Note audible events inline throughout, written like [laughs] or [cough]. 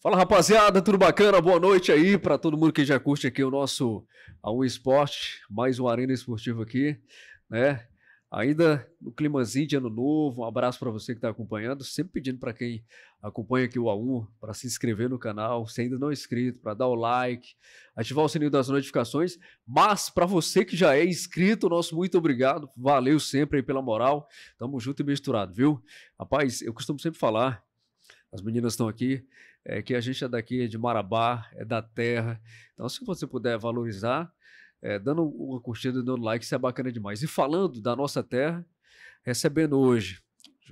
Fala rapaziada, tudo bacana? Boa noite aí para todo mundo que já curte aqui o nosso A1 Esporte, mais uma arena esportiva aqui, né? Ainda no climazinho de ano novo, um abraço para você que está acompanhando, sempre pedindo para quem acompanha aqui o A1 para se inscrever no canal, se ainda não é inscrito, para dar o like, ativar o sininho das notificações, mas para você que já é inscrito, nosso muito obrigado, valeu sempre aí pela moral, tamo junto e misturado, viu? Rapaz, eu costumo sempre falar, as meninas estão aqui, é, que a gente é daqui, é de Marabá, é da terra. Então, se você puder valorizar, é, dando uma curtida, dando like, isso é bacana demais. E falando da nossa terra, recebendo hoje,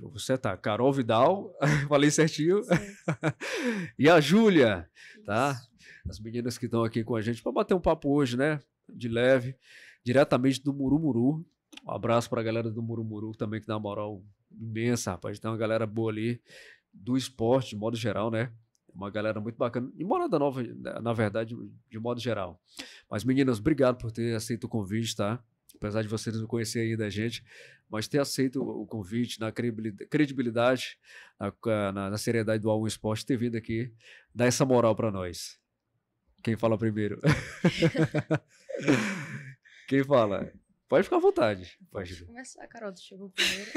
você é tá, Carol Vidal, [laughs] falei certinho, [laughs] e a Júlia, tá? As meninas que estão aqui com a gente para bater um papo hoje, né? De leve, diretamente do Murumuru. Um abraço para a galera do Murumuru também, que dá uma moral imensa, rapaz. Tem uma galera boa ali do esporte, de modo geral, né? Uma galera muito bacana, em Morada Nova, né, na verdade, de modo geral. Mas, meninas, obrigado por ter aceito o convite, tá? Apesar de vocês não conhecerem ainda a gente, mas ter aceito o convite, na credibilidade, na, na, na seriedade do Algo Esporte, ter vindo aqui dar essa moral para nós. Quem fala primeiro? [laughs] Quem fala? Pode ficar à vontade. pode começar, Carol, tu chegou primeiro.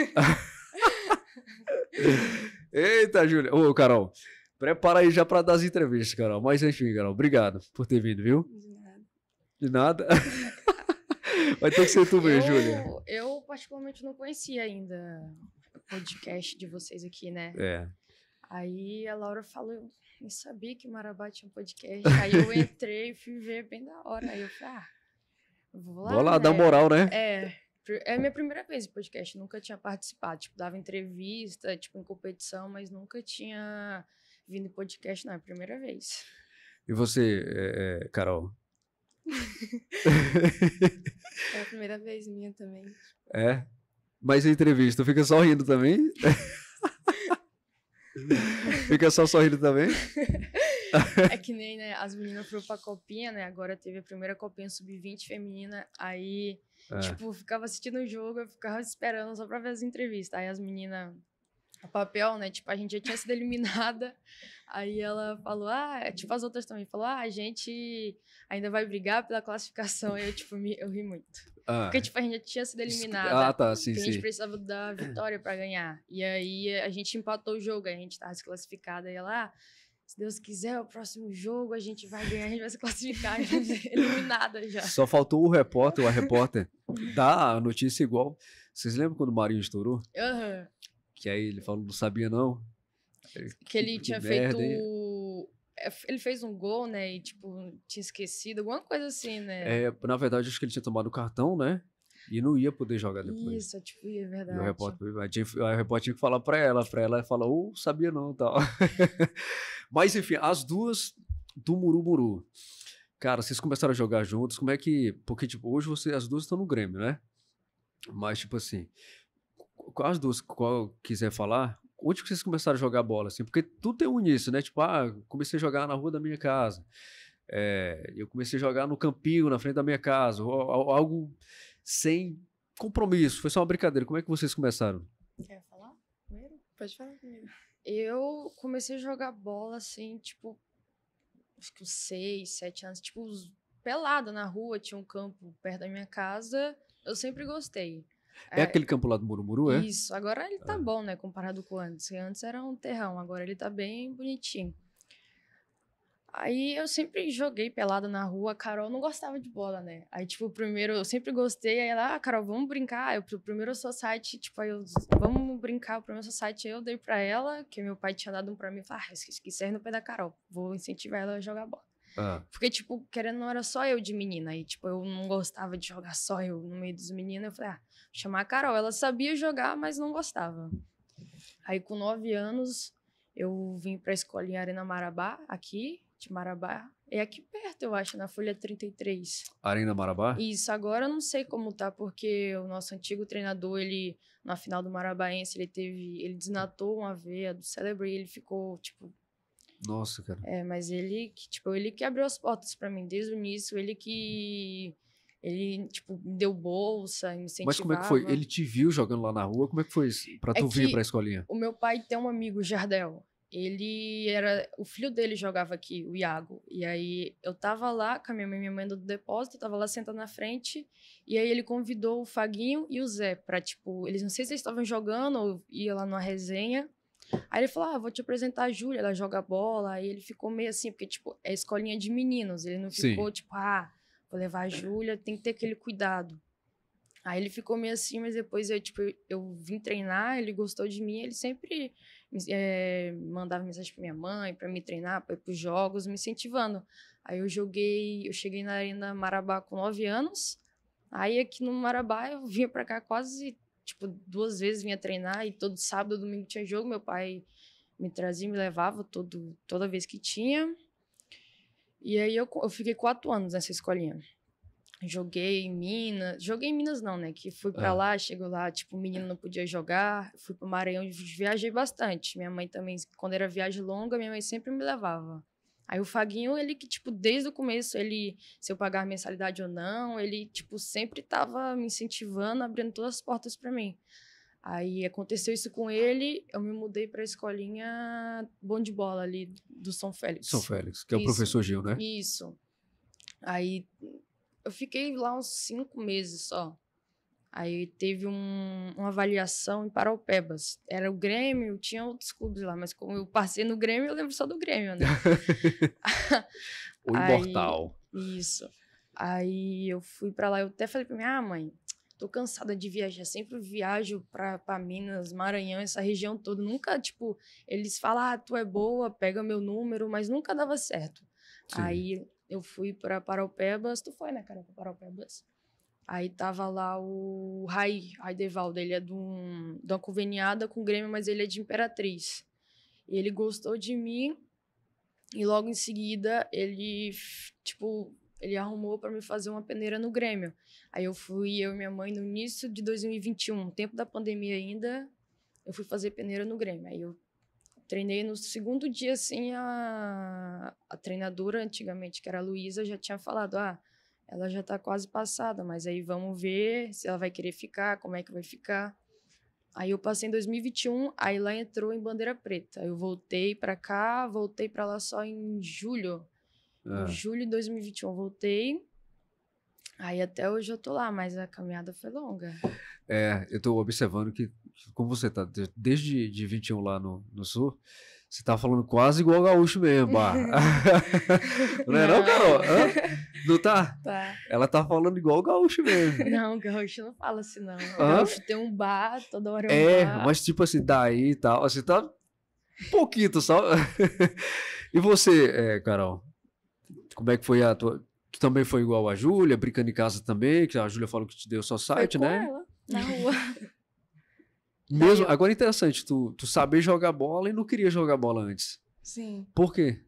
[laughs] Eita, Júlia. Ô, Carol, Prepara aí já para dar as entrevistas, Carol. Mas enfim, Carol, obrigado por ter vindo, viu? De nada. De nada? [laughs] Vai ter que ser tu mesmo, Júlia. Eu, particularmente, não conhecia ainda o podcast de vocês aqui, né? É. Aí a Laura falou, eu sabia que Marabá tinha um podcast. Aí eu entrei e fui ver bem da hora. Aí eu falei, ah, vou lá. Vou lá, né? dar moral, né? É. É minha primeira vez em podcast, nunca tinha participado. Tipo, dava entrevista, tipo, em competição, mas nunca tinha vindo em podcast, não, é a primeira vez. E você, é, é Carol? [laughs] é a primeira vez minha também. É? Mas a entrevista, fica só rindo também? [laughs] fica só sorrindo também? é que nem, né, as meninas foram pra copinha, né, agora teve a primeira copinha sub-20 feminina, aí, é. tipo, ficava assistindo o jogo, eu ficava esperando só pra ver as entrevistas, aí as meninas a papel, né? Tipo, a gente já tinha sido eliminada. Aí ela falou, ah, é tipo, as outras também falou, ah, a gente ainda vai brigar pela classificação. Eu, tipo, me, eu ri muito. Ah, Porque, é. tipo, a gente já tinha sido eliminada. Ah, tá, sim, sim. A gente precisava da vitória para ganhar. E aí a gente empatou o jogo, a gente tava desclassificada. E ela, ah, se Deus quiser, o próximo jogo a gente vai ganhar, a gente vai se classificar, a gente vai ser eliminada já. Só faltou o repórter, ou a repórter, dar a notícia igual. Vocês lembram quando o Marinho estourou? Aham. Uhum. Que aí ele falou, não sabia não. Que, ele que tinha merda, feito. Hein? É, ele fez um gol, né? E, tipo, tinha esquecido, alguma coisa assim, né? É, na verdade, acho que ele tinha tomado o cartão, né? E não ia poder jogar depois. Isso, é tipo, é verdade. E o repórter, a tinha, repórter tinha que falar pra ela, pra ela falar, ou oh, sabia não tal. [laughs] Mas, enfim, as duas do Murumuru. Cara, vocês começaram a jogar juntos, como é que. Porque, tipo, hoje você, as duas estão no Grêmio, né? Mas, tipo assim, as duas, qual quiser falar, onde que vocês começaram a jogar bola, assim? Porque tudo tem um início, né? Tipo, ah, comecei a jogar na rua da minha casa. É, eu comecei a jogar no campinho, na frente da minha casa. Algo sem compromisso, foi só uma brincadeira. Como é que vocês começaram? Quer falar primeiro? Pode falar comigo. Eu comecei a jogar bola, assim, tipo, acho que uns seis, sete anos, tipo, pelada na rua, tinha um campo perto da minha casa. Eu sempre gostei. É, é, aquele campo lá do Murumuru, é? Isso, agora ele tá ah. bom, né, comparado com antes. Antes era um terrão, agora ele tá bem bonitinho. Aí eu sempre joguei pelada na rua, a Carol não gostava de bola, né? Aí, tipo, primeiro eu sempre gostei, aí ela, ah, Carol, vamos brincar. Eu o primeiro site. tipo, aí eu, vamos brincar, o primeiro site. eu dei pra ela, que meu pai tinha dado um pra mim, falei, ah, esqueci no pé da Carol, vou incentivar ela a jogar bola. Ah. Porque, tipo, querendo não era só eu de menina, aí, tipo, eu não gostava de jogar só eu no meio dos meninos, eu falei, ah, chamar a Carol. Ela sabia jogar, mas não gostava. Aí, com nove anos, eu vim para a escolinha Arena Marabá, aqui, de Marabá. É aqui perto, eu acho, na Folha 33. Arena Marabá? Isso, agora eu não sei como tá, porque o nosso antigo treinador, ele, na final do Marabaense, ele teve. Ele desnatou uma veia do cérebro e ele ficou, tipo. Nossa, cara. É, mas ele que, tipo, ele que abriu as portas para mim desde o início, ele que. Hum ele, tipo, me deu bolsa, me incentivava. Mas como é que foi? Ele te viu jogando lá na rua? Como é que foi isso? Pra é tu é vir pra escolinha? O meu pai tem um amigo, Jardel. Ele era... O filho dele jogava aqui, o Iago. E aí, eu tava lá com a minha mãe minha mãe do depósito, tava lá sentada na frente. E aí, ele convidou o Faguinho e o Zé pra, tipo... Eles não sei se eles estavam jogando ou ia lá numa resenha. Aí ele falou: Ah, vou te apresentar a Júlia, ela joga bola. Aí ele ficou meio assim, porque, tipo, é escolinha de meninos. Ele não ficou, Sim. tipo, ah, vou levar a Júlia, tem que ter aquele cuidado. Aí ele ficou meio assim, mas depois eu, tipo, eu, vim treinar, ele gostou de mim, ele sempre é, mandava mensagem pra minha mãe, para me treinar, para ir pros jogos, me incentivando. Aí eu joguei, eu cheguei na Arena Marabá com 9 anos, aí aqui no Marabá eu vinha para cá quase, tipo, duas vezes vinha treinar, e todo sábado, domingo tinha jogo, meu pai me trazia, me levava todo, toda vez que tinha. E aí eu, eu fiquei quatro anos nessa escolinha. Joguei em Minas. Joguei em Minas, não, né? Que fui pra ah. lá, chego lá, tipo, o menino não podia jogar. Fui pro Maranhão, viajei bastante. Minha mãe também, quando era viagem longa, minha mãe sempre me levava. Aí o Faguinho, ele que, tipo, desde o começo, ele, se eu pagar mensalidade ou não, ele, tipo, sempre tava me incentivando, abrindo todas as portas para mim. Aí aconteceu isso com ele, eu me mudei para a escolinha bom de bola ali do São Félix. São Félix, que é o professor Gil, né? Isso. Aí eu fiquei lá uns cinco meses só. Aí teve um, uma avaliação em Paraupebas. Era o Grêmio, tinha outros clubes lá, mas como eu passei no Grêmio, eu lembro só do Grêmio, né? [laughs] o Imortal. Aí, isso. Aí eu fui para lá, eu até falei para minha ah, mãe, tô cansada de viajar, sempre viajo pra, pra Minas, Maranhão, essa região toda. Nunca, tipo, eles falam, ah, tu é boa, pega meu número, mas nunca dava certo. Sim. Aí eu fui pra Paraupebas, tu foi, né, cara, pra Paraupebas? Aí tava lá o Rai, Rai Devaldo, ele é de, um, de uma conveniada com o Grêmio, mas ele é de Imperatriz. E ele gostou de mim, e logo em seguida ele, tipo, ele arrumou para me fazer uma peneira no Grêmio. Aí eu fui, eu e minha mãe, no início de 2021, tempo da pandemia ainda, eu fui fazer peneira no Grêmio. Aí eu treinei no segundo dia, assim, a, a treinadora antigamente, que era a Luísa, já tinha falado, ah, ela já tá quase passada, mas aí vamos ver se ela vai querer ficar, como é que vai ficar. Aí eu passei em 2021, aí lá entrou em bandeira preta. Eu voltei para cá, voltei para lá só em julho em é. julho de 2021 eu voltei. Aí até hoje eu tô lá, mas a caminhada foi longa. É, eu tô observando que, como você tá desde de 21 lá no, no sul, você tá falando quase igual gaúcho mesmo, ah. [laughs] [laughs] não é não, não Carol? Hã? Não tá? Tá. Ela tá falando igual gaúcho mesmo. Não, gaúcho não fala assim, não. Hã? Gaúcho tem um bar, toda hora é um É, bar. mas tipo assim, daí e tal, assim, tá um pouquinho, tá só. [laughs] e você, é, Carol? Como é que foi a tua. Tu também foi igual a Júlia, brincando em casa também, que a Júlia falou que te deu só site, né? Ela, na [laughs] rua. Mesmo, agora é interessante, tu, tu saber jogar bola e não queria jogar bola antes. Sim. Por quê?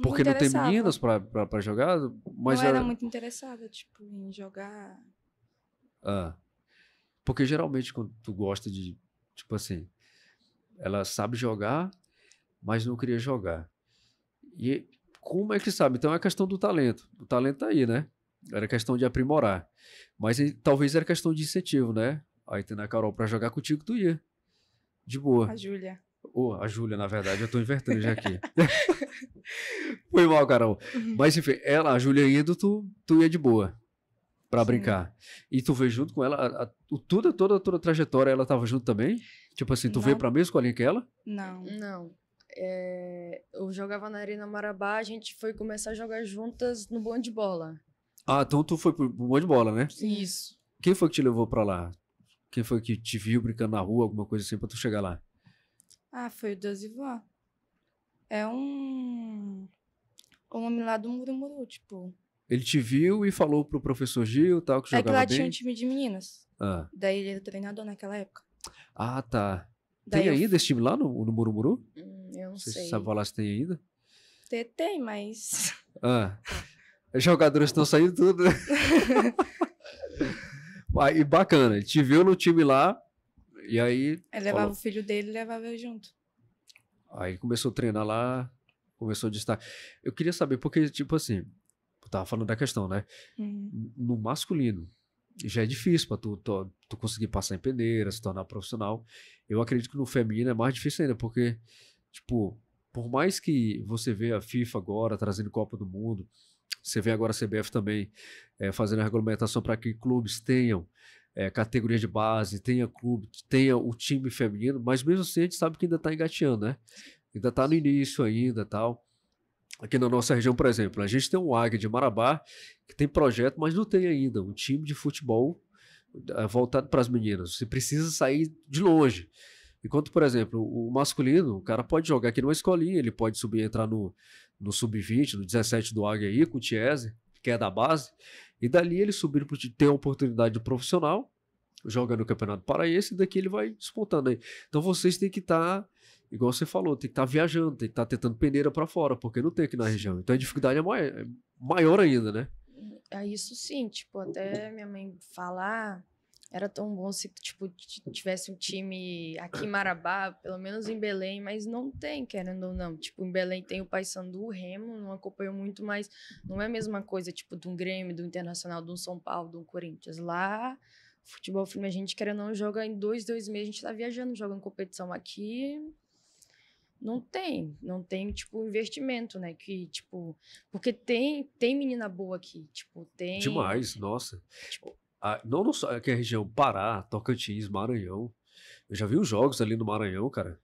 Porque não, não tem meninas pra, pra, pra jogar? Mas eu era... era... muito interessada, tipo, em jogar. Ah. Porque geralmente quando tu gosta de. Tipo assim. Ela sabe jogar, mas não queria jogar. E como é que sabe? Então é questão do talento. O talento tá aí, né? Era questão de aprimorar. Mas talvez era questão de incentivo, né? Aí tem a Carol para jogar contigo, tu ia. De boa. A Júlia. oh, a Júlia, na verdade, eu tô invertendo já aqui. [laughs] Foi mal, Carol. Uhum. Mas enfim, ela, a Júlia indo, tu, tu ia de boa para brincar. E tu veio junto com ela, a, a, toda, toda, toda a trajetória, ela tava junto também? Tipo assim, tu não. veio pra mesma escolinha que ela? Não. Não é, eu jogava na Arena Marabá, a gente foi começar a jogar juntas no bonde de bola. Ah, então tu foi pro bonde de bola, né? Isso. Quem foi que te levou pra lá? Quem foi que te viu brincando na rua, alguma coisa assim, pra tu chegar lá? Ah, foi o Dozivó. É um. Um homem lá do Murumuru, tipo. Ele te viu e falou pro professor Gil tal, que jogava bem? É que lá bem. tinha um time de meninas. Ah. Daí ele era treinador naquela época. Ah, tá. Daí tem eu... ainda esse time lá no, no Murumuru? Hum, eu não Você sei. Você sabe falar se tem ainda? Tem, tem mas... Ah. [laughs] Tá. Jogadores estão saindo tudo. [laughs] e bacana, ele te viu no time lá, e aí... Ele levava falou. o filho dele e levava eu junto. Aí começou a treinar lá, começou a destacar. Eu queria saber, porque, tipo assim, eu tava falando da questão, né? Uhum. No masculino, já é difícil para tu, tu, tu, conseguir passar em peneira, se tornar profissional. Eu acredito que no feminino é mais difícil ainda, porque, tipo, por mais que você vê a FIFA agora trazendo Copa do Mundo, você vê agora a CBF também é, fazendo a regulamentação para que clubes tenham é, eh, categoria de base, tenha clube, tenha o time feminino, mas mesmo assim a gente sabe que ainda está engateando, né? Ainda está no início ainda tal aqui na nossa região, por exemplo, a gente tem o um Águia de Marabá, que tem projeto, mas não tem ainda um time de futebol eh, voltado para as meninas. Você precisa sair de longe. Enquanto, por exemplo, o masculino, o cara pode jogar aqui numa escolinha, ele pode subir entrar no, no sub-20, no 17 do Águia aí, com o Tiese, que é da base, e dali ele subir para ter a oportunidade de profissional, joga no Campeonato Paraense, e daqui ele vai despontando aí. Então vocês têm que estar tá igual você falou, tem que estar tá viajando, tem que estar tá tentando peneira para fora, porque não tem aqui na região. Então a dificuldade é maior, é maior ainda, né? É isso sim, tipo, até minha mãe falar, era tão bom se tipo tivesse um time aqui em Marabá, pelo menos em Belém, mas não tem, querendo ou não. Tipo, em Belém tem o Paysandu, o Remo, não acompanho muito, mas não é a mesma coisa, tipo, de um Grêmio, do um Internacional, de um São Paulo, de um Corinthians. Lá, futebol filme, a gente querendo ou não joga em dois, dois meses, a gente tá viajando, joga em competição aqui, não tem, não tem, tipo, investimento, né? Que, tipo, porque tem, tem menina boa aqui, tipo, tem. Demais, nossa. Tipo, ah, não, não só aqui a região Pará, Tocantins, Maranhão. Eu já vi os jogos ali no Maranhão, cara.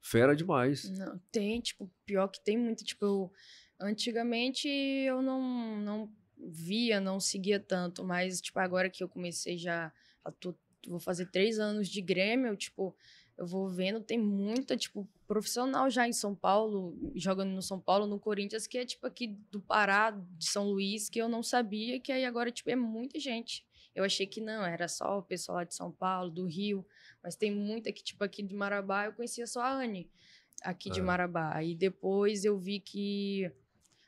Fera demais. Não, tem, tipo, pior que tem muito, tipo, eu, antigamente eu não, não via, não seguia tanto, mas, tipo, agora que eu comecei já, a tô, vou fazer três anos de Grêmio, tipo, eu vou vendo, tem muita, tipo, profissional já em São Paulo, jogando no São Paulo, no Corinthians, que é tipo aqui do Pará, de São Luís, que eu não sabia, que aí agora tipo é muita gente. Eu achei que não, era só o pessoal lá de São Paulo, do Rio, mas tem muita que tipo aqui de Marabá, eu conhecia só a Anne aqui é. de Marabá. Aí depois eu vi que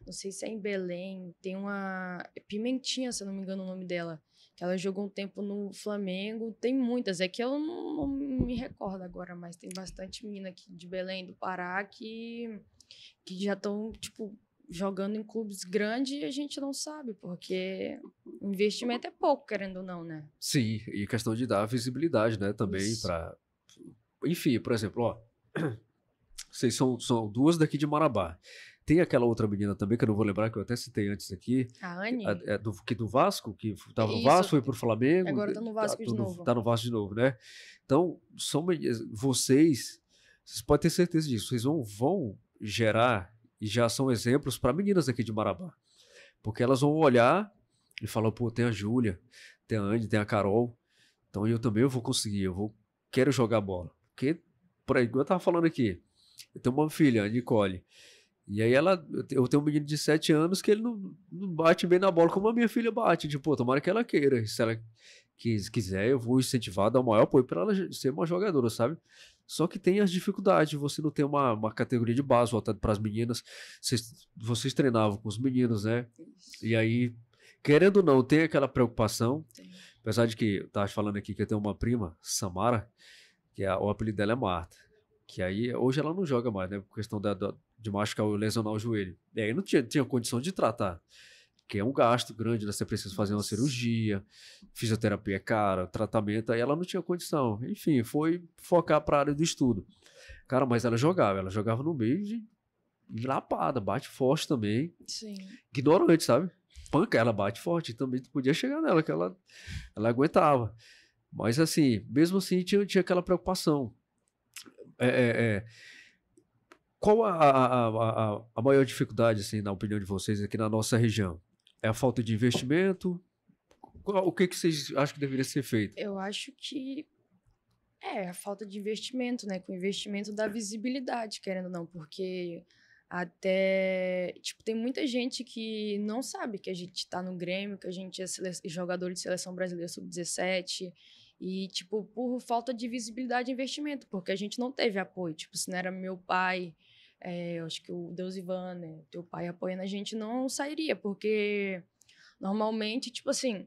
não sei se é em Belém, tem uma Pimentinha, se eu não me engano o nome dela que ela jogou um tempo no Flamengo. Tem muitas, é que eu não, não me recordo agora, mas tem bastante mina aqui de Belém, do Pará, que, que já estão, tipo, jogando em clubes grandes e a gente não sabe, porque o investimento é pouco, querendo ou não, né? Sim, e questão de dar visibilidade, né, também para enfim, por exemplo, ó, [clears throat] vocês são, são duas daqui de Marabá. Tem aquela outra menina também, que eu não vou lembrar, que eu até citei antes aqui. A Anne? É do, que do Vasco, que estava no Vasco, foi pro Flamengo. Agora tá no tá Vasco tá, de novo. Tá no Vasco de novo, né? Então, são eh, vocês, vocês podem ter certeza disso, vocês vão, vão gerar, e já são exemplos para meninas aqui de Marabá. Porque elas vão olhar e falar, pô, tem a Júlia, tem a Anne, tem a Carol, então eu também vou conseguir, eu vou, quero jogar bola. Porque, por aí, eu tava falando aqui, eu tenho uma filha, a Nicole, e aí ela, eu tenho um menino de 7 anos que ele não, não, bate bem na bola como a minha filha bate. Tipo, tomara que ela queira. Se ela quiser, eu vou incentivar, dar o maior apoio para ela ser uma jogadora, sabe? Só que tem as dificuldades, você não tem uma, uma categoria de base voltada para as meninas. Vocês, vocês treinavam com os meninos, né? E aí, querendo ou não, tem aquela preocupação. Sim. Apesar de que eu tava falando aqui que eu tenho uma prima, Samara, que a, é, o apelido dela é Marta. Que aí, hoje ela não joga mais, né? Por questão da, da de machucar é ou lesionar o joelho. E aí não tinha, tinha condição de tratar, que é um gasto grande, né? Você precisa fazer uma cirurgia, fisioterapia é cara, tratamento, aí ela não tinha condição. Enfim, foi focar para a área do estudo. Cara, mas ela jogava, ela jogava no meio de lapada, bate forte também. Sim. Ignorante, sabe? Panca, ela bate forte, também tu podia chegar nela, que ela, ela aguentava. Mas assim, mesmo assim, tinha, tinha aquela preocupação. é, é, é qual a, a, a, a maior dificuldade, assim, na opinião de vocês, aqui na nossa região? É a falta de investimento? O que, que vocês acham que deveria ser feito? Eu acho que é a falta de investimento, né? Com o investimento da visibilidade, querendo ou não, porque até tipo tem muita gente que não sabe que a gente está no Grêmio, que a gente é jogador de seleção brasileira sub-17 e tipo por falta de visibilidade e investimento, porque a gente não teve apoio, tipo se não era meu pai, é, eu acho que o Deus Ivan, né, teu pai apoiando a gente, não sairia, porque normalmente, tipo assim,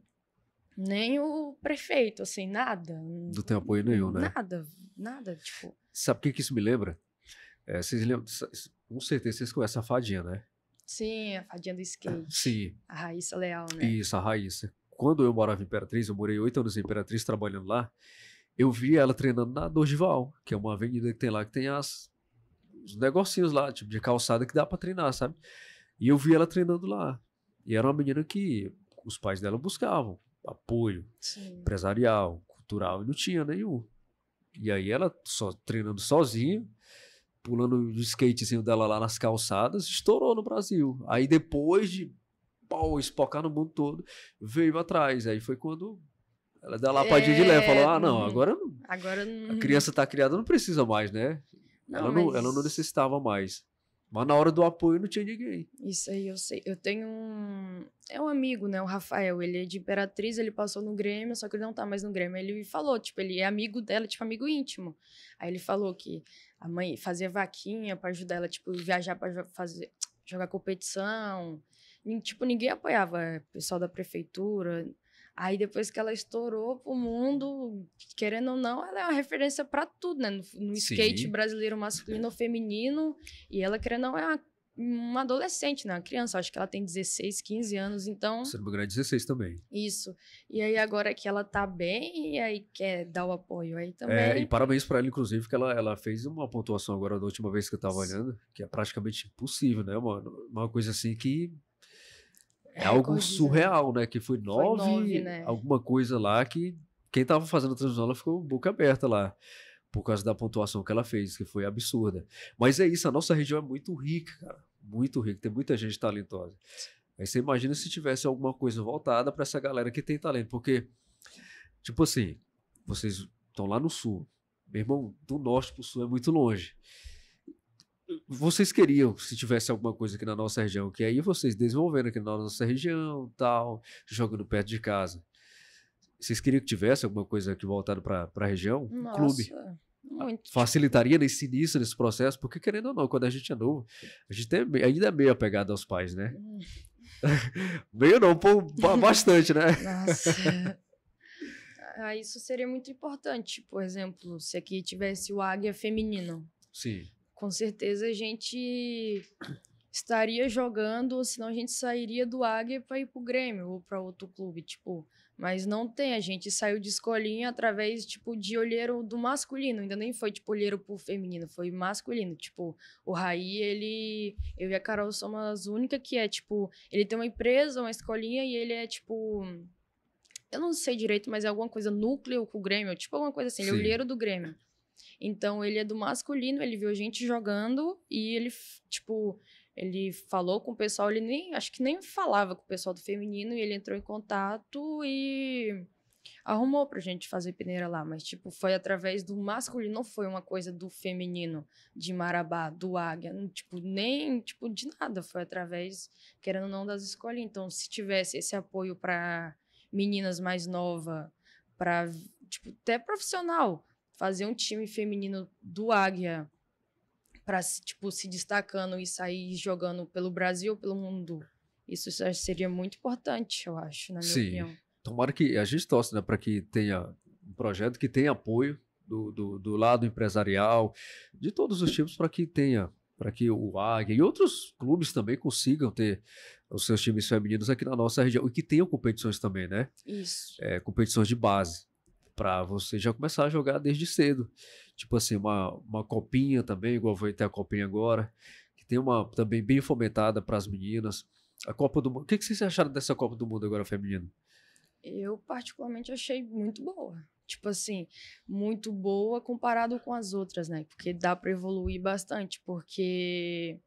nem o prefeito, assim, nada. Não tem apoio nenhum, né? Nada, nada, tipo... Sabe o que, que isso me lembra? É, vocês lembram, com certeza vocês conhecem a Fadinha, né? Sim, a Fadinha do skate. Ah, sim. A Raíssa Leal, né? Isso, a Raíssa. Quando eu morava em Imperatriz, eu morei oito anos em Imperatriz trabalhando lá, eu vi ela treinando na Dorgival, que é uma avenida que tem lá que tem as uns negocinhos lá, tipo, de calçada que dá pra treinar, sabe? E eu vi ela treinando lá. E era uma menina que os pais dela buscavam apoio Sim. empresarial, cultural, e não tinha nenhum. E aí ela só treinando sozinha, pulando o skatezinho dela lá nas calçadas, estourou no Brasil. Aí depois de pau, espocar no mundo todo, veio atrás. Aí foi quando ela deu lá a é... de lé, falou: ah, não, é. agora não. Agora não. A criança tá criada, não precisa mais, né? Não, ela, mas... não, ela não necessitava mais. Mas na hora do apoio não tinha ninguém. Isso aí eu sei. Eu tenho um. É um amigo, né? O Rafael. Ele é de Imperatriz, ele passou no Grêmio, só que ele não tá mais no Grêmio. Ele falou, tipo, ele é amigo dela, tipo, amigo íntimo. Aí ele falou que a mãe fazia vaquinha para ajudar ela, tipo, viajar para fazer jogar competição. E, tipo, ninguém apoiava. Pessoal da prefeitura, Aí depois que ela estourou pro mundo, querendo ou não, ela é uma referência para tudo, né? No, no skate brasileiro masculino ou feminino, e ela querendo ou não é uma, uma adolescente, né? Uma criança, acho que ela tem 16, 15 anos, então. Cerebral 16 é também. Isso. E aí agora que ela tá bem, e aí quer dar o apoio aí é, também. É, e parabéns para ela, inclusive, que ela, ela fez uma pontuação agora da última vez que eu tava Sim. olhando, que é praticamente impossível, né, mano? Uma coisa assim que é, é algo surreal, né? Que foi nove, foi nove né? alguma coisa lá que quem estava fazendo a transmissão ela ficou boca aberta lá. Por causa da pontuação que ela fez, que foi absurda. Mas é isso, a nossa região é muito rica, cara. Muito rica, tem muita gente talentosa. Aí você imagina se tivesse alguma coisa voltada para essa galera que tem talento. Porque, tipo assim, vocês estão lá no sul. Meu irmão, do norte pro sul é muito longe vocês queriam se tivesse alguma coisa aqui na nossa região, que aí vocês desenvolvendo aqui na nossa região, tal, jogando perto de casa. Vocês queriam que tivesse alguma coisa aqui voltada para a região? Um clube. Muito. Facilitaria nesse início, nesse processo, porque querendo ou não, quando a gente é novo, a gente é, ainda é meio apegado aos pais, né? Hum. [laughs] meio não, pô, bastante, né? Nossa. [laughs] ah, isso seria muito importante, por exemplo, se aqui tivesse o águia feminino. Sim com certeza a gente estaria jogando, ou senão a gente sairia do Águia para ir para o Grêmio ou para outro clube, tipo. Mas não tem, a gente saiu de escolinha através, tipo, de olheiro do masculino. Ainda nem foi, tipo, olheiro pro feminino, foi masculino. Tipo, o Raí, ele... Eu e a Carol somos as únicas que é, tipo... Ele tem uma empresa, uma escolinha e ele é, tipo... Eu não sei direito, mas é alguma coisa núcleo com o Grêmio. Tipo, alguma coisa assim, ele é olheiro do Grêmio. Então ele é do masculino, ele viu gente jogando e ele, tipo, ele falou com o pessoal, ele nem, acho que nem falava com o pessoal do feminino e ele entrou em contato e arrumou pra gente fazer peneira lá, mas tipo, foi através do masculino, não foi uma coisa do feminino, de Marabá, do Águia, não, tipo, nem, tipo, de nada, foi através, querendo ou não, das escolas Então, se tivesse esse apoio para meninas mais novas, para tipo, até profissional, fazer um time feminino do Águia para tipo se destacando e sair jogando pelo Brasil, pelo mundo. Isso seria muito importante, eu acho, na minha Sim. opinião. Tomara que a gente torce, né, para que tenha um projeto que tenha apoio do, do, do lado empresarial, de todos os tipos, para que tenha para que o Águia e outros clubes também consigam ter os seus times femininos aqui na nossa região e que tenham competições também, né? Isso. É, competições de base para você já começar a jogar desde cedo. Tipo assim, uma, uma copinha também, igual vai ter a copinha agora, que tem uma também bem fomentada para as meninas. A Copa do Mundo. O que, que vocês acharam dessa Copa do Mundo agora feminina? Eu, particularmente, achei muito boa. Tipo assim, muito boa comparado com as outras, né? Porque dá para evoluir bastante, porque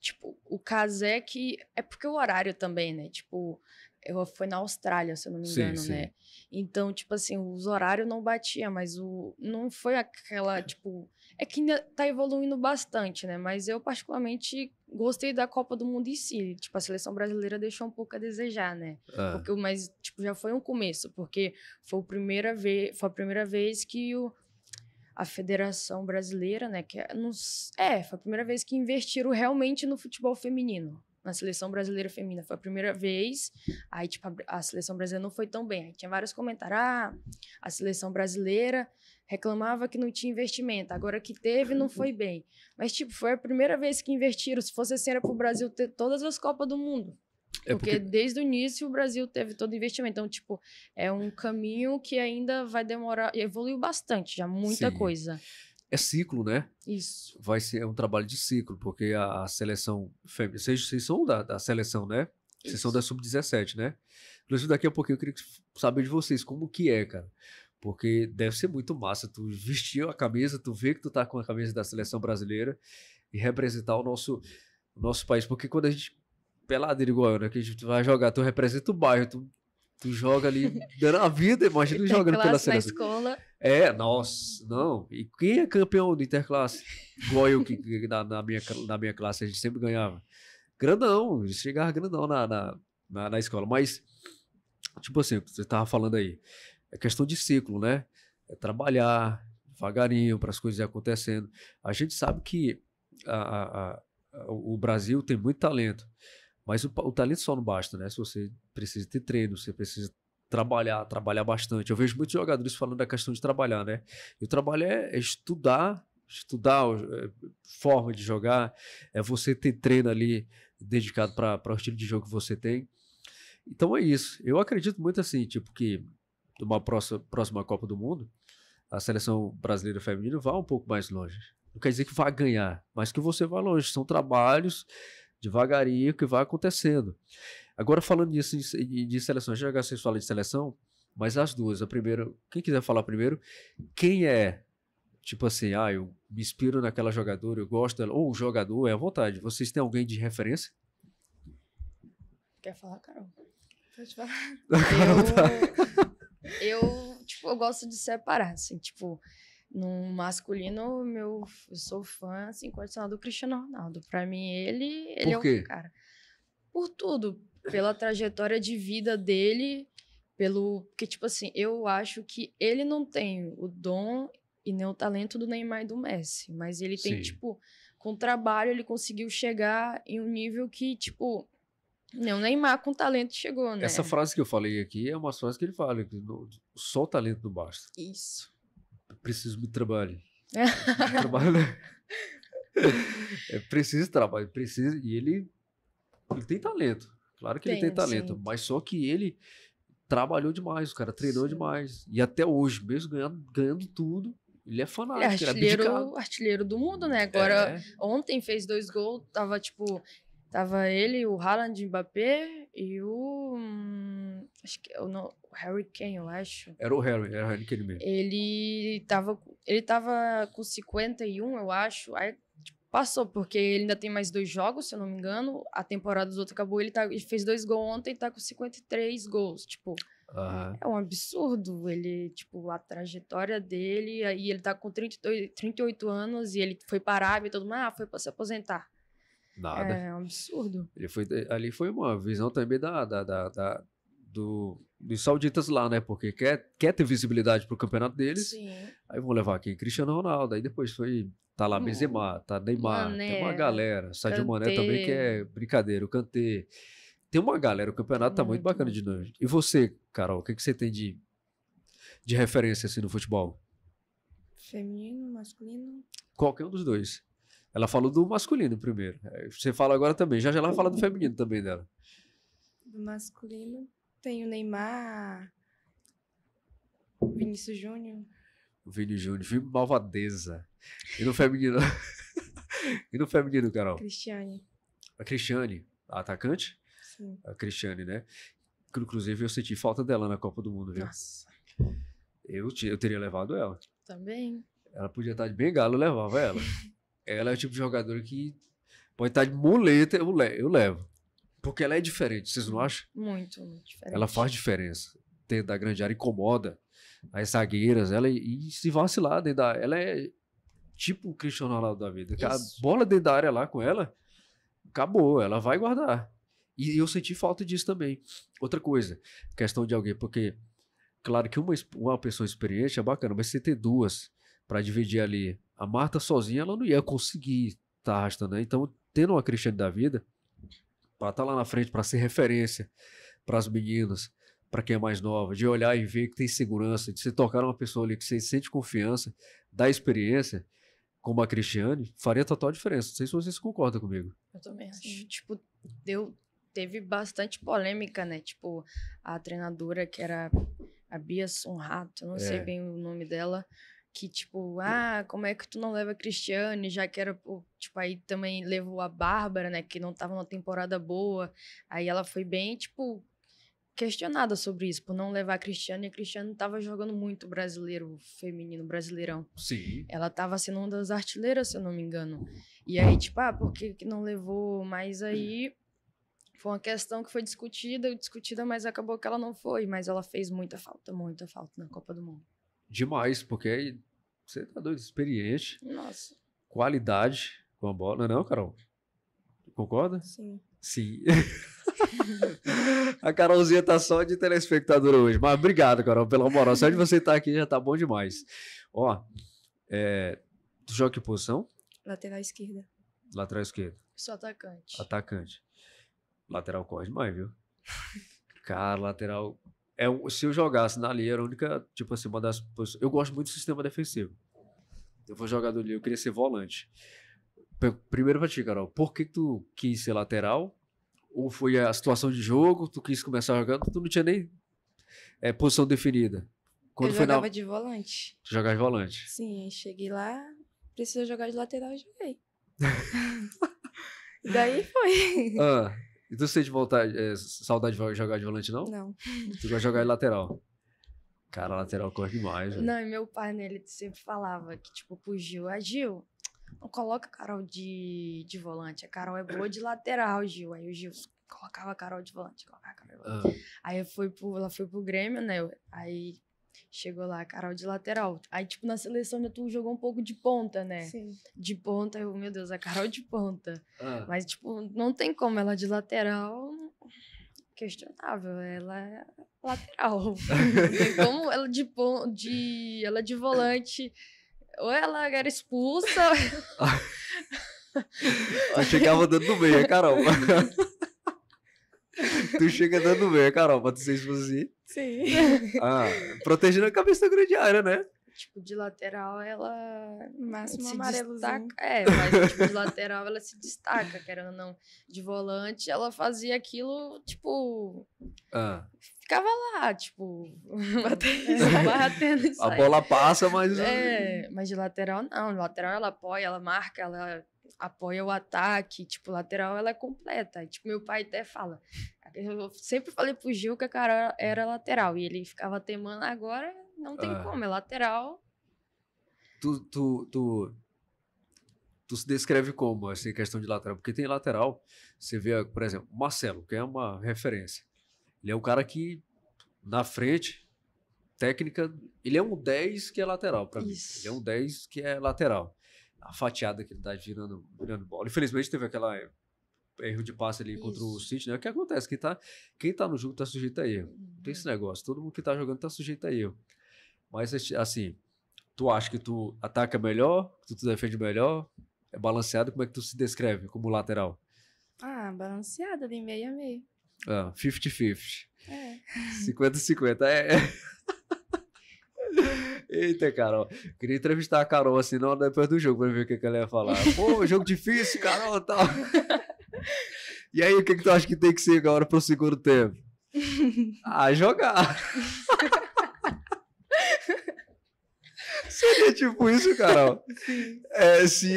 tipo, o Kazé que é porque o horário também, né? Tipo, eu, foi na Austrália, se eu não me engano, né. sim, sim. né? Então, tipo assim, os horários não batia, mas o não foi aquela, tipo, é que ainda tá evoluindo bastante, né? Mas eu particularmente gostei da Copa do Mundo em si, tipo, a seleção brasileira deixou um pouco a desejar, né? Ah. Porque mas tipo, já foi um começo, porque foi a primeira vez, foi a primeira vez que o a Federação Brasileira, né, que é, é, foi a primeira vez que investiram realmente no futebol feminino na seleção brasileira feminina. Foi a primeira vez. Aí, tipo, a, a seleção brasileira não foi tão bem. Aí tinha vários comentários. Ah, a seleção brasileira reclamava que não tinha investimento. Agora que teve, não foi bem. Mas, tipo, foi a primeira vez que investiram. Se fosse assim, era o Brasil ter todas as Copas do Mundo. É porque... porque... desde o início o Brasil teve todo investimento. Então, tipo, é um caminho que ainda vai demorar. Evoluiu bastante, já muita Sim. coisa é ciclo, né? Isso. Vai ser é um trabalho de ciclo, porque a, a seleção fêmea, vocês, vocês são da, da seleção, né? Vocês são da sub-17, né? Inclusive, daqui a pouquinho eu queria saber de vocês como que é, cara. Porque deve ser muito massa. Tu vestir a camisa, tu vê que tu tá com a camisa da seleção brasileira e representar o nosso, o nosso país. Porque quando a gente. Peladeiro igual né? Que a gente vai jogar, tu representa o bairro, tu Tu joga ali dando a vida, imagina jogando pela seleção. escola. É, nossa, não. E quem é campeão do Interclasse? Igual eu, que, que na, na, minha, na minha classe a gente sempre ganhava. Grandão, chegava grandão na, na, na, na escola. Mas, tipo assim, você estava falando aí, é questão de ciclo, né? É trabalhar devagarinho para as coisas acontecendo. A gente sabe que a, a, a, o Brasil tem muito talento. Mas o, o talento só não basta, né? Se você precisa ter treino, você precisa trabalhar, trabalhar bastante. Eu vejo muitos jogadores falando da questão de trabalhar, né? E o trabalho é, é estudar, estudar é, forma de jogar, é você ter treino ali dedicado para o estilo de jogo que você tem. Então é isso. Eu acredito muito assim, tipo, que numa próxima, próxima Copa do Mundo, a seleção brasileira feminina vá um pouco mais longe. Não quer dizer que vá ganhar, mas que você vá longe. São trabalhos devagarinho que vai acontecendo. Agora, falando disso, de seleção, já vocês falam de seleção, mas as duas. A primeira, quem quiser falar primeiro, quem é, tipo assim, ah, eu me inspiro naquela jogadora, eu gosto dela, ou o jogador, é à vontade. Vocês têm alguém de referência? Quer falar, Carol? Pode falar. [laughs] Tá. Eu, eu, tipo, eu gosto de separar, assim, tipo, no masculino, meu, eu sou fã assim, incondicional do Cristiano Ronaldo. Para mim, ele, ele é o cara. Por tudo, pela trajetória de vida dele, pelo porque tipo assim, eu acho que ele não tem o dom e nem o talento do Neymar e do Messi, mas ele tem Sim. tipo com trabalho ele conseguiu chegar em um nível que tipo não, Neymar com talento chegou, né? Essa frase que eu falei aqui é uma frase que ele fala, que só o talento não basta. Isso preciso de trabalho. trabalho. é preciso de trabalho, né? [laughs] é precisa. E ele, ele tem talento. Claro que tem, ele tem talento, sim. mas só que ele trabalhou demais, o cara treinou sim. demais. E até hoje, mesmo ganhando, ganhando tudo, ele é fanático. É ele é artilheiro, artilheiro do mundo, né? Agora, é. ontem fez dois gols, tava tipo. Tava ele, o Haaland, Mbappé e o. Hum, acho que é o Harry Kane, eu acho. Era o Harry, era o Harry Kane mesmo. Ele tava, ele tava com 51, eu acho. Aí tipo, passou, porque ele ainda tem mais dois jogos, se eu não me engano. A temporada dos outros acabou, ele, tá, ele fez dois gols ontem e tá com 53 gols, tipo... Uhum. É um absurdo. Ele, tipo, a trajetória dele, aí ele tá com 32, 38 anos e ele foi parar e todo mundo, ah, foi pra se aposentar. Nada. É um absurdo. Ele foi, ali foi uma visão também da, da, da, da do, dos sauditas lá, né? Porque quer, quer ter visibilidade pro campeonato deles. Sim. Aí vão levar aqui Cristiano Ronaldo. Aí depois foi. Tá lá hum. Benzema, tá Neymar, Mané, tem uma galera. Sadio Mané também que é brincadeira, o Kantê. Tem uma galera, o campeonato tá muito, muito bacana de novo. E você, Carol, o que, que você tem de, de referência assim no futebol? Feminino, masculino? Qualquer um dos dois. Ela falou do masculino primeiro. É, você fala agora também. Já já ela fala do uhum. feminino também dela. Do masculino. Tem o Neymar, Vinícius Júnior. Vini Júnior, Vi Malvadeza. E no feminino. [laughs] e no feminino, Carol? Cristiane. A Cristiane, a atacante? Sim. A Cristiane, né? Inclusive, eu senti falta dela na Copa do Mundo, viu? Nossa. Eu, eu teria levado ela. Também. Ela podia estar de bengala, eu levava ela. [laughs] ela é o tipo de jogador que pode estar de muleta, eu levo. Porque ela é diferente, vocês não acham? Muito, muito diferente. Ela faz diferença. Dentro da grande área incomoda as zagueiras, ela e se vacilar dentro da, ela é tipo o Cristiano Ronaldo da vida. A bola dentro da área lá com ela, acabou, ela vai guardar. E eu senti falta disso também. Outra coisa, questão de alguém, porque claro que uma, uma pessoa experiente é bacana, mas você ter duas para dividir ali, a Marta sozinha, ela não ia conseguir estar tá arrastando. Né? Então, tendo uma Cristiane da vida, para estar tá lá na frente, para ser referência para as meninas, para quem é mais nova, de olhar e ver que tem segurança, de se tocar uma pessoa ali que você sente confiança, dá experiência, como a Cristiane, faria total diferença. Não sei se vocês concordam comigo. Eu também acho. Sim. Tipo, deu, teve bastante polêmica, né? Tipo, a treinadora que era a Bia Sonrato, não é. sei bem o nome dela, que, tipo, ah, como é que tu não leva a Cristiane, já que era, tipo, aí também levou a Bárbara, né, que não tava numa temporada boa, aí ela foi bem, tipo, questionada sobre isso, por não levar a Cristiane, e a Cristiane tava jogando muito brasileiro, feminino, brasileirão. Sim. Ela tava sendo uma das artilheiras, se eu não me engano. E aí, tipo, ah, por que, que não levou? Mas aí... Foi uma questão que foi discutida, discutida, mas acabou que ela não foi. Mas ela fez muita falta, muita falta na Copa do Mundo. Demais, porque você tá doido, experiente. Nossa. Qualidade com a bola. Não, é não, Carol? Concorda? Sim. Sim. [laughs] a Carolzinha tá só de telespectadora hoje. Mas obrigado, Carol, pela moral. Só de você estar tá aqui já tá bom demais. Ó, é, tu joga que posição? Lateral esquerda. Lateral esquerda. Sou atacante. Atacante. Lateral corre demais, viu? Cara, lateral é, se eu jogasse na linha, era a única, tipo assim, uma das. Eu gosto muito do sistema defensivo. Eu vou jogar do linha, eu queria ser volante. Primeiro pra ti, Carol, por que tu quis ser lateral? Ou foi a situação de jogo, tu quis começar jogando, tu não tinha nem é, posição definida? Quando eu jogava na... de volante. Tu jogava de volante? Sim, cheguei lá, preciso jogar de lateral [laughs] e joguei. Daí foi. Ah. E tu sente vontade, é, saudade de jogar de volante, não? Não. [laughs] Tu gosta de jogar de lateral? Cara, lateral corre demais, velho. Não, e meu pai, né, ele sempre falava que, tipo, pro Gil, a ah, Gil, não coloca a Carol de, de volante, a Carol é boa de lateral, Gil. Aí o Gil colocava a Carol de volante, colocava a Carol de volante. Ah. Aí eu fui pro, ela foi pro Grêmio, né, aí Chegou lá, Carol de lateral. Aí, tipo, na seleção já tu jogou um pouco de ponta, né? Sim. De ponta, eu, meu Deus, a Carol de ponta. Ah. Mas, tipo, não tem como. Ela de lateral, questionável. Ela é lateral. [laughs] como ela de, ponta de, ela de volante. Ou ela era expulsa. Ou... [laughs] Você chegava dando bem meio, Carol. [laughs] tu chega dando bem, Carol, pra tu ser explosivo. Sim. Ah, protegendo a cabeça da grande né? Tipo, de lateral ela. máximo se destaca. É, mas tipo, de lateral ela se destaca, querendo ou não. De volante ela fazia aquilo, tipo. Ah. Ficava lá, tipo, [laughs] batendo, [laughs] batendo. A bola passa, mas. É, mas de lateral não. De lateral ela apoia, ela marca, ela apoia o ataque, tipo, lateral ela é completa. Tipo, meu pai até fala. Eu sempre falei pro Gil que a cara era uhum. lateral. E ele ficava temando agora, não tem é. como, é lateral. Tu, tu, tu, tu se descreve como essa assim, questão de lateral? Porque tem lateral, você vê, por exemplo, Marcelo, que é uma referência. Ele é um cara que, na frente, técnica, ele é um 10 que é lateral para mim. Ele é um 10 que é lateral a fatiada que ele tá virando, virando bola. Infelizmente teve aquela erro de passe ali Isso. contra o City, né? O que acontece? Quem tá, quem tá no jogo tá sujeito a erro. Uhum. tem esse negócio. Todo mundo que tá jogando tá sujeito a erro. Mas, assim, tu acha que tu ataca melhor, que tu defende melhor? É balanceado? Como é que tu se descreve como lateral? Ah, balanceado ali, meio a meio. Ah, 50-50. É. 50-50. É. é. Eita, Carol. Queria entrevistar a Carol assim na hora depois do jogo pra ver o que, que ela ia falar. [laughs] Pô, jogo difícil, Carol e tal. E aí, o que, que tu acha que tem que ser agora pro segundo tempo? Ah, jogar. Seria tipo isso, Carol. Sim. É, se.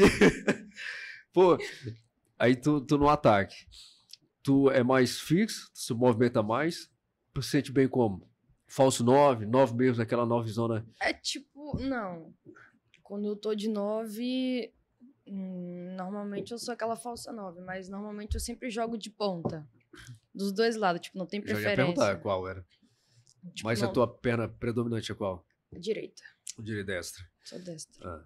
[laughs] Pô, aí tu, tu no ataque. Tu é mais fixo, tu se movimenta mais, tu se sente bem como? Falso 9, 9 mesmo, aquela 9 zona. É tipo, não. Quando eu tô de 9, hum, normalmente eu sou aquela falsa 9, mas normalmente eu sempre jogo de ponta. Dos dois lados, tipo, não tem preferência. Eu ia perguntar qual era. Tipo, mas não... a tua perna predominante é qual? A direita. Direita é destra. Sou destra. Ah.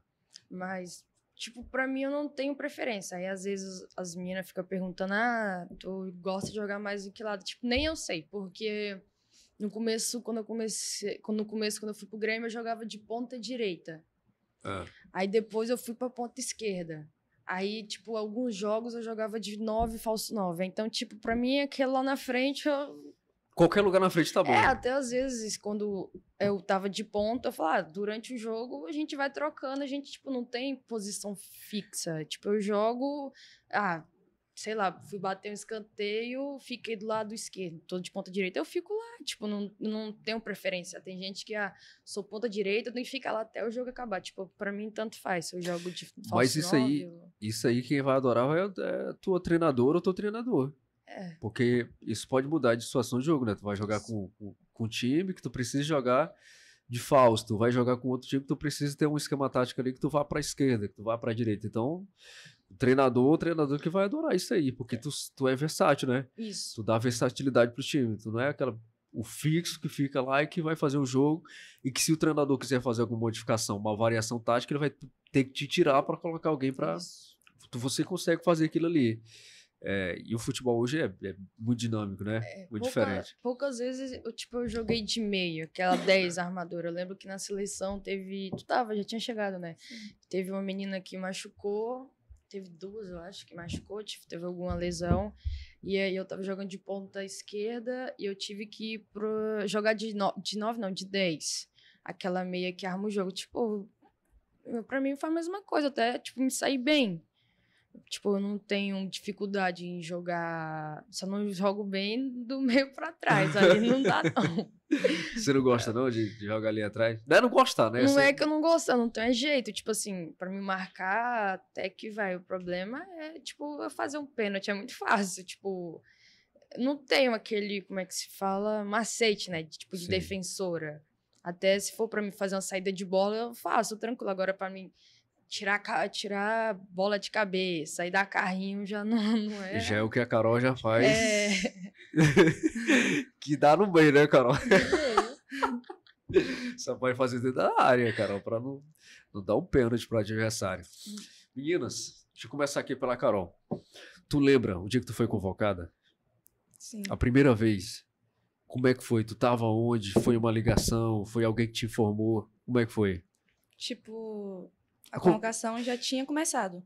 Mas, tipo, pra mim eu não tenho preferência. Aí às vezes as meninas ficam perguntando: ah, tu gosta de jogar mais em que lado? Tipo, nem eu sei, porque no começo, quando eu comecei, quando, no começo, quando eu fui pro Grêmio, eu jogava de ponta direita. Ah. Aí depois eu fui pra ponta esquerda. Aí, tipo, alguns jogos eu jogava de nove falso nove Então, tipo, pra mim, aquele lá na frente, eu... Qualquer lugar na frente tá bom. É, até às vezes, quando eu tava de ponta, eu falava, ah, durante o jogo a gente vai trocando, a gente, tipo, não tem posição fixa. Tipo, eu jogo, ah, sei lá, fui bater um escanteio, fiquei do lado esquerdo, todo de ponta direita, eu fico lá, tipo, não, não tenho preferência. Tem gente que, ah, sou ponta direita, tem que ficar lá até o jogo acabar. Tipo, para mim tanto faz, se eu jogo de falso Mas isso nove, aí, isso aí quem vai adorar vai é tua treinadora ou teu treinador. É. Porque isso pode mudar de situação de jogo, né? Tu vai jogar com, com, com um time que tu precisa jogar de falso, tu vai jogar com outro time que tu precisa ter um esquema tático ali que tu vá para a esquerda, que tu vá para a direita. Então, treinador, treinador que vai adorar isso aí, porque é. tu, tu é versátil, né? Isso. Tu dá versatilidade pro time, tu não é aquela o fixo que fica lá e que vai fazer o jogo e que se o treinador quiser fazer alguma modificação, uma variação tática, ele vai ter que te tirar para colocar alguém para você consegue fazer aquilo ali. É, e o futebol hoje é, é muito dinâmico, né? É, muito pouca, diferente. Poucas vezes eu, tipo, eu joguei de meio, aquela é 10 armadura. Eu lembro que na seleção teve. Tu tava, já tinha chegado, né? Teve uma menina que machucou, teve duas, eu acho, que machucou, teve alguma lesão. E aí eu tava jogando de ponta esquerda e eu tive que ir pro, jogar de, no, de nove, não, de dez. Aquela meia que arma o jogo. Tipo, pra mim foi a mesma coisa, até tipo, me sair bem. Tipo, eu não tenho dificuldade em jogar. Só não jogo bem do [laughs] meio pra trás. Ali não dá, não. Você não gosta, não, de, de jogar ali atrás? Não é não gostar, né? Não Você... é que eu não gosto, não tem é jeito. Tipo assim, pra me marcar, até que vai. O problema é, tipo, fazer um pênalti. É muito fácil. Tipo, não tenho aquele, como é que se fala? Macete, né? De, tipo, de Sim. defensora. Até se for para me fazer uma saída de bola, eu faço tranquilo. Agora, para mim tirar, tirar bola de cabeça e dar carrinho já [laughs] não, não é. Já é o que a Carol já faz. É. [laughs] que dá no bem, né, Carol? É. [laughs] Só pode fazer dentro da área, Carol, para não, não dar um pênalti para adversário. Meninas, deixa eu começar aqui pela Carol. Tu lembra o dia que tu foi convocada? Sim. A primeira vez. Como é que foi? Tu tava onde? Foi uma ligação? Foi alguém que te informou? Como é que foi? Tipo, a convocação Con... já tinha começado.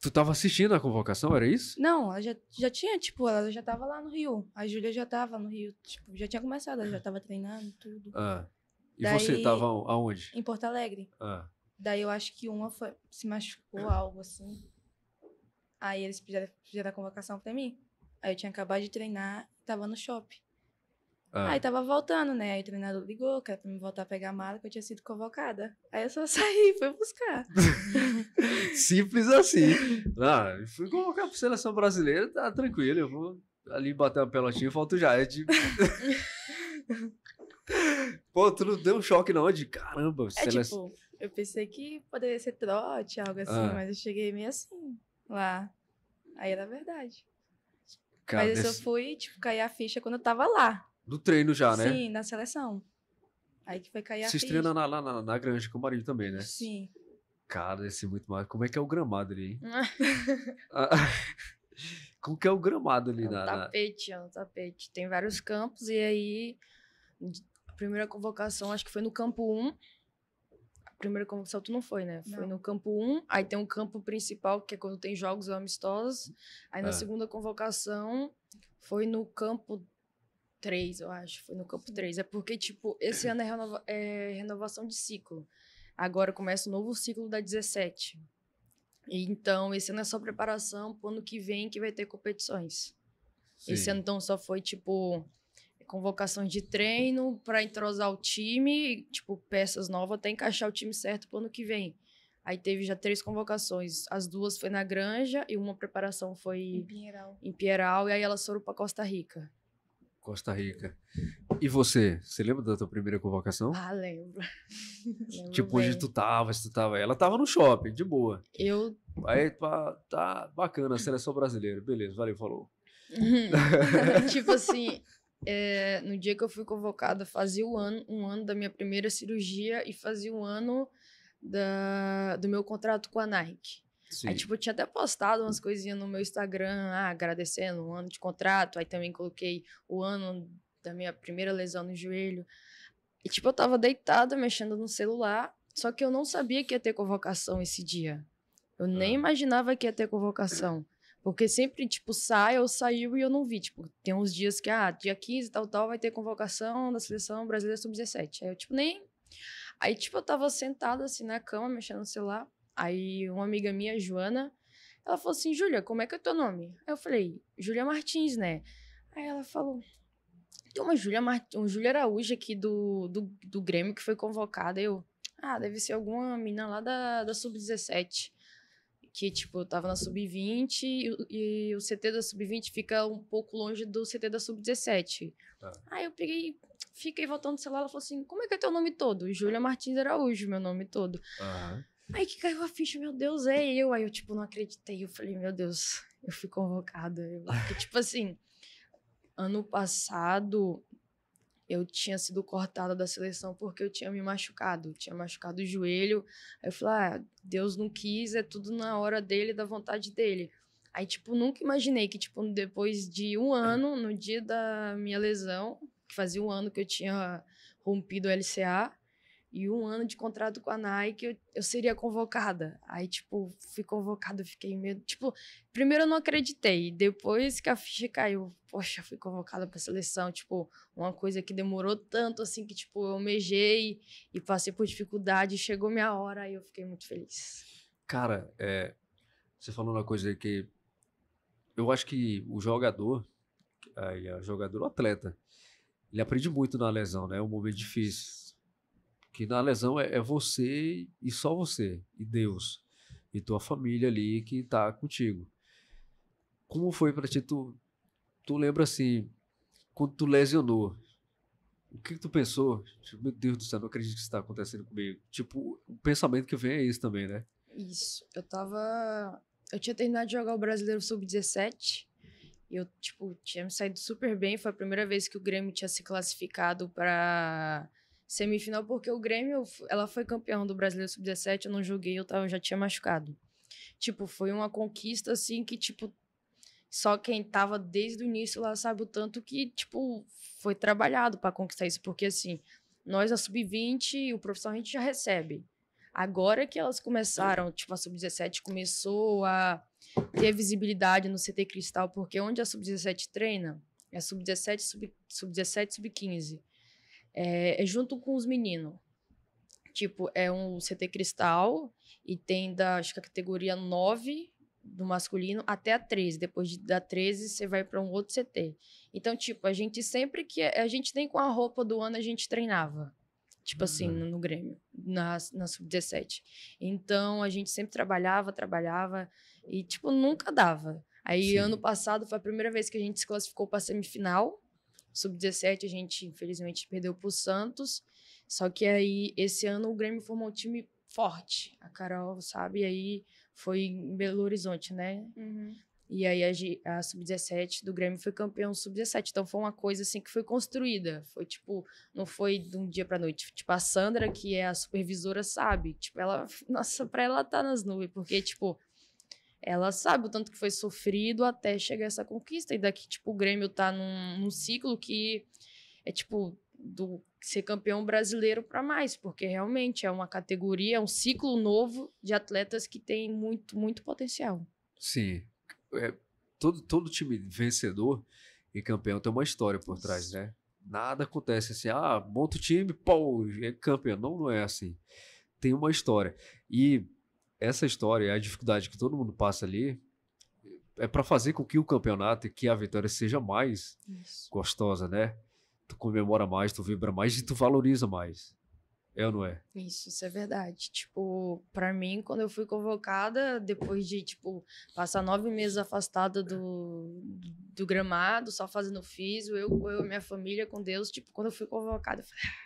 Tu tava assistindo a convocação, era isso? Não, ela já, já tinha, tipo, ela já tava lá no Rio. A Júlia já tava no Rio, tipo, já tinha começado, ela já tava treinando, tudo. Ah. E Daí, você tava aonde? Em Porto Alegre. Ah. Daí eu acho que uma foi, se machucou, algo assim. Aí eles fizeram, fizeram a convocação pra mim. Aí eu tinha acabado de treinar, tava no shopping. Ah. Aí tava voltando, né? Aí o treinador ligou, que era pra me voltar a pegar a mala, que eu tinha sido convocada. Aí eu só [laughs] saí, fui buscar. [laughs] Simples assim. Não, fui convocar pra seleção brasileira, tá tranquilo, eu vou ali bater uma pelotinha e volto já. É de... [laughs] Pô, tu não deu um choque não é de caramba. É tipo, seleção... tipo, eu pensei que poderia ser trote, algo assim, ah. mas eu cheguei meio assim, lá. Aí era verdade. Cara, mas eu desse... só fui, tipo, cair a ficha quando eu tava lá. Do treino já, né? Sim, na seleção. Aí que foi cair a Vocês treinam lá na, na, na, granja com o marido também, né? Sim. Cara, esse é muito mais. Como é que é o gramado ali, hein? [laughs] Ah, [laughs] como que é o gramado ali? É um na, tapete, é um tapete. Tem vários campos e aí... A primeira convocação, acho que foi no campo 1. A primeira convocação tu não foi, né? Não. Foi no campo 1. Aí tem um campo principal, que é quando tem jogos amistosos. Aí na é. segunda convocação foi no campo 3, eu acho. Foi no campo 3. É porque, tipo, esse ano é, renova é renovação de ciclo. Agora começa o novo ciclo da 17. então, esse ano é só preparação pro ano que vem que vai ter competições. Sim. Esse ano, então, só foi, tipo, convocações de treino para entrosar o time, tipo, peças novas até encaixar o time certo pro ano que vem. Aí teve já três convocações. As duas foi na Granja e uma preparação foi em Pinheiral. Em e aí elas foram para Costa Rica. Costa Rica. E você, você lembra da tua primeira convocação? Ah, lembro. [laughs] lembro tipo, bem. onde tu tava, se tu tava. Ela tava no shopping, de boa. Eu. Aí tá, bacana, a seleção brasileira. Beleza, valeu, falou. Uhum. [laughs] tipo assim, é, no dia que eu fui convocada, fazia um ano, um ano da minha primeira cirurgia e fazia um ano da, do meu contrato com a Nike. Sim. Aí, tipo, eu tinha até postado umas coisinhas no meu Instagram, ah, agradecendo um ano de contrato. Aí também coloquei o ano da minha primeira lesão no joelho. E, tipo, eu tava deitada, mexendo no celular, só que eu não sabia que ia ter convocação esse dia. Eu ah. nem imaginava que ia ter convocação. Porque sempre, tipo, sai ou saiu e eu não vi. Tipo, tem uns dias que, ah, dia 15, tal, tal, vai ter convocação da seleção brasileira sub-17. Aí eu, tipo, nem. Aí, tipo, eu tava sentada assim na cama, mexendo no celular. Aí uma amiga minha, Joana, ela falou assim: Júlia, como é que é o teu nome? Aí eu falei: Júlia Martins, né? Aí ela falou: tem uma Júlia Mart... um Araújo aqui do, do, do Grêmio que foi convocada. Eu, ah, deve ser alguma mina lá da, da Sub-17. Que, tipo, tava na Sub-20 e, e, o CT da Sub-20 fica um pouco longe do CT da Sub-17. Ah, tá. Aí eu peguei, fiquei voltando sei celular, ela falou assim, como é que é teu nome todo? Júlia Martins Araújo, meu nome todo. Uhum. Aí que caiu a ficha, meu Deus, é eu. Aí eu, tipo, não acreditei. Eu falei, meu Deus, eu fui convocada. Eu, porque, tipo assim, ano passado eu tinha sido cortada da seleção porque eu tinha me machucado, eu tinha machucado o joelho. Aí eu falei, ah, Deus não quis, é tudo na hora dele, da vontade dele. Aí, tipo, nunca imaginei que, tipo, depois de um ano, no dia da minha lesão, que fazia um ano que eu tinha rompido o LCA, e um ano de contrato com a Nike, eu, eu seria convocada. Aí, tipo, fui convocada, fiquei medo. Tipo, primeiro eu não acreditei, depois que a ficha caiu, poxa, fui convocada pra seleção. Tipo, uma coisa que demorou tanto, assim, que, tipo, eu mejei e passei por dificuldade, chegou minha hora, aí eu fiquei muito feliz. Cara, é, você falou uma coisa que eu acho que o jogador, aí, é o jogador, o atleta, ele aprende muito na lesão, né? É um momento difícil que na lesão é, é, você e só você, e Deus, e tua família ali que tá contigo. Como foi para ti? Tu, tu lembra assim, quando tu lesionou, o que, que tu pensou? Tipo, meu Deus do céu, não acredito que isso tá acontecendo comigo. Tipo, o pensamento que vem é isso também, né? Isso. Eu tava. Eu tinha terminado de jogar o Brasileiro Sub-17. E eu, tipo, tinha me saído super bem. Foi a primeira vez que o Grêmio tinha se classificado para semifinal, porque o Grêmio, ela foi campeão do Brasileiro Sub-17, eu não joguei, eu, tava, eu já tinha machucado. Tipo, foi uma conquista, assim, que, tipo, só quem tava desde o início lá sabe o tanto que, tipo, foi trabalhado para conquistar isso, porque, assim, nós, a Sub-20, o profissional, a gente já recebe. Agora que elas começaram, tipo, a Sub-17 começou a ter visibilidade no CT Cristal, porque onde a Sub-17 treina, é Sub-17, Sub-17, Sub-15 é, é junto com os meninos. Tipo, é um CT cristal e tem da, acho que a categoria 9 do masculino até a 13. Depois de, da 13, você vai para um outro CT. Então, tipo, a gente sempre que. A gente nem com a roupa do ano a gente treinava. Tipo assim, uhum. assim, no, no, Grêmio, na, na Sub-17. Então, a gente sempre trabalhava, trabalhava e, tipo, nunca dava. Aí, Sim. ano passado, foi a primeira vez que a gente se classificou para semifinal. Sub-17 a gente, infelizmente, perdeu pro Santos. Só que aí, esse ano, o Grêmio formou um time forte. A Carol, sabe? E aí foi em Belo Horizonte, né? Uhum. E aí a, a Sub-17 do Grêmio foi campeão Sub-17. Então foi uma coisa assim que foi construída. Foi tipo, não foi de um dia pra noite. Tipo, a Sandra, que é a supervisora, sabe? Tipo, ela, [laughs] nossa, pra ela tá nas nuvens, porque, tipo, ela sabe o tanto que foi sofrido até chegar essa conquista. E daqui, tipo, o Grêmio tá num, num ciclo que é tipo do ser campeão brasileiro para mais, porque realmente é uma categoria, é um ciclo novo de atletas que tem muito, muito potencial. Sim. É, todo, todo time vencedor e campeão tem uma história por Isso. trás, né? Nada acontece assim, ah, monta o time, pô, é campeão. Não, não é assim. Tem uma história. E essa história, a dificuldade que todo mundo passa ali, é para fazer com que o campeonato e que a vitória seja mais Isso. gostosa, né? Tu comemora mais, tu vibra mais e tu valoriza mais. É ou não é? Isso, isso é verdade. Tipo, para mim, quando eu fui convocada, depois de, tipo, passar nove meses afastada do, do gramado, só fazendo físio, eu, eu, minha família com Deus, tipo, quando eu fui convocada, eu falei.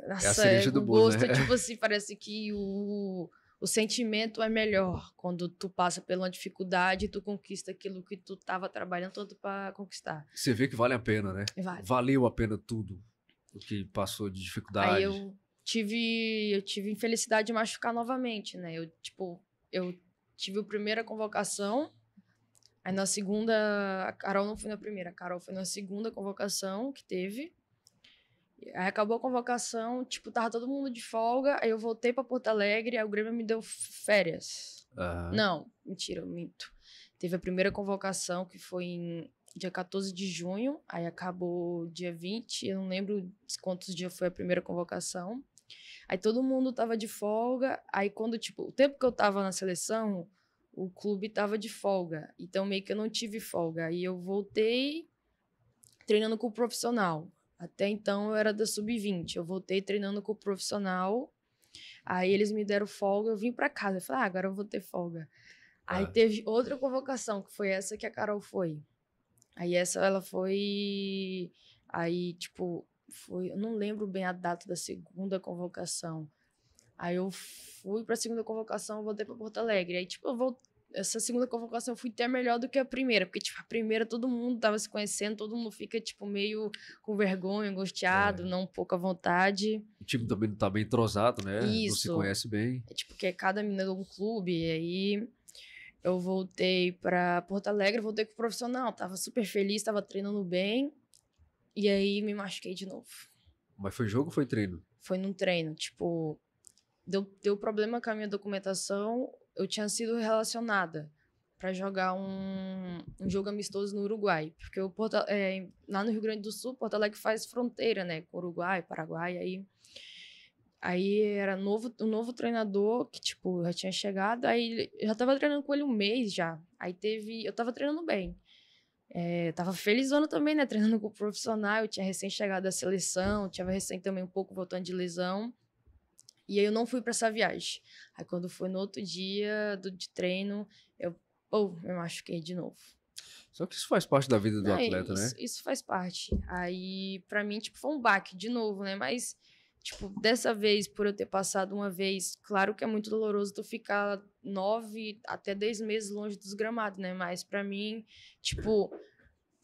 Ah, é nossa, é a é, do bolo, gosto, né? tipo assim, parece que o o sentimento é melhor quando tu passa pela uma dificuldade e tu conquista aquilo que tu estava trabalhando todo para conquistar. Você vê que vale a pena, né? Vale. Valeu a pena tudo o que passou de dificuldade. Aí eu tive, eu tive infelicidade de machucar novamente, né? Eu, tipo, eu tive a primeira convocação, aí na segunda, a Carol não foi na primeira, a Carol foi na segunda convocação que teve. Aí acabou a convocação, tipo, tava todo mundo de folga, aí eu voltei para Porto Alegre, aí o Grêmio me deu férias. Uhum. Não, mentira, eu minto. Teve a primeira convocação, que foi em dia 14 de junho, aí acabou dia 20, eu não lembro quantos dias foi a primeira convocação. Aí todo mundo tava de folga, aí quando, tipo, o tempo que eu tava na seleção, o clube tava de folga, então meio que eu não tive folga. Aí eu voltei treinando com o profissional. Até então eu era da sub-20. Eu voltei treinando com o profissional. Aí eles me deram folga, eu vim para casa. Eu falei, ah, agora eu vou ter folga. Ah. Aí tá. teve outra convocação, que foi essa que a Carol foi. Aí essa ela foi. Aí, tipo, foi. Eu não lembro bem a data da segunda convocação. Aí eu fui pra segunda convocação, voltei pra Porto Alegre. Aí, tipo, eu voltei essa segunda convocação eu fui até melhor do que a primeira, porque, tipo, a primeira todo mundo tava se conhecendo, todo mundo fica, tipo, meio com vergonha, angustiado, é. não pouca vontade. O time também não tá bem entrosado, né? Isso. Não se conhece bem. É, tipo, que é cada menina de um clube, e aí eu voltei para Porto Alegre, voltei com o profissional, tava super feliz, tava treinando bem, e aí me machuquei de novo. Mas foi jogo ou foi treino? Foi num treino, tipo, deu, deu problema com a minha documentação, eu tinha sido relacionada para jogar um, um, jogo amistoso no Uruguai, porque o Porto, é, lá no Rio Grande do Sul, Porto Alegre faz fronteira, né, com Uruguai, Paraguai, aí aí era novo, um novo treinador que tipo já tinha chegado, aí já tava treinando com ele um mês já, aí teve, eu tava treinando bem, é, tava felizona também, né, treinando com o profissional, eu tinha recém chegado da seleção, tinha recém também um pouco voltando de lesão e aí eu não fui para essa viagem. Aí quando foi no outro dia do, de treino, eu ou me machuquei de novo. Só que isso faz parte da vida do atleta, né? isso, né? Isso faz parte. Aí, para mim, tipo, foi um baque de novo, né? Mas, tipo, dessa vez, por eu ter passado uma vez, claro que é muito doloroso tu ficar nove até dez meses longe dos gramados, né? Mas para mim, tipo,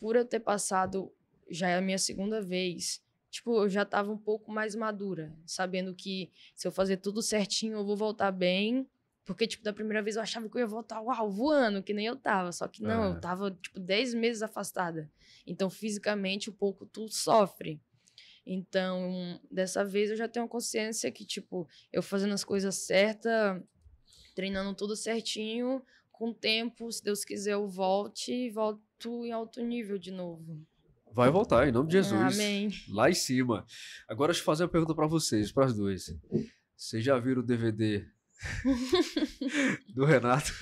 por eu ter passado já é a minha segunda vez, tipo, eu já tava um pouco mais madura, sabendo que se eu fazer tudo certinho, eu vou voltar bem. Porque, tipo, da primeira vez eu achava que eu ia voltar, uau, voando, que nem eu tava. Só que não, é. eu tava, tipo, 10 meses afastada. Então, fisicamente, um pouco tu sofre. Então, dessa vez eu já tenho consciência que, tipo, eu fazendo as coisas certas, treinando tudo certinho, com o tempo, se Deus quiser, eu volte e volto em alto nível de novo. Vai voltar, em nome de é, Jesus. Amém. Lá em cima. Agora, deixa eu fazer uma pergunta para vocês, para as duas. Vocês já viram o DVD [laughs] do Renato?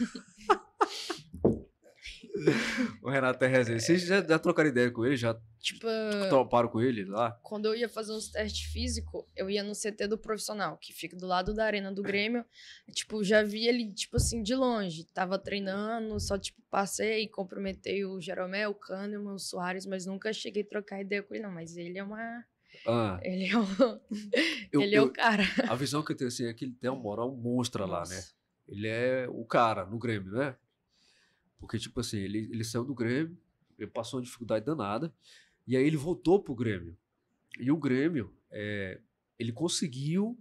[laughs] o Renato é É. Vocês já, já trocaram ideia com ele? Já tipo, tipo toparam com ele lá? Quando eu ia fazer uns testes físicos, eu ia no CT do profissional, que fica do lado da arena do [laughs] Grêmio. tipo, já vi ele, tipo assim, de longe. Tava treinando, só, tipo, passei, comprometei o Jeromel, o Cano o Soares, mas nunca cheguei a trocar ideia com ele, não. Mas ele é uma... Ah. Ele é o, eu, ele é eu, o cara. A visão que eu tenho assim, é que ele tem uma moral monstra Nossa. lá, né? Ele é o cara no Grêmio, né? Porque, tipo assim, ele, ele saiu do Grêmio, ele passou uma dificuldade danada, e aí ele voltou pro Grêmio. E o Grêmio, é, ele conseguiu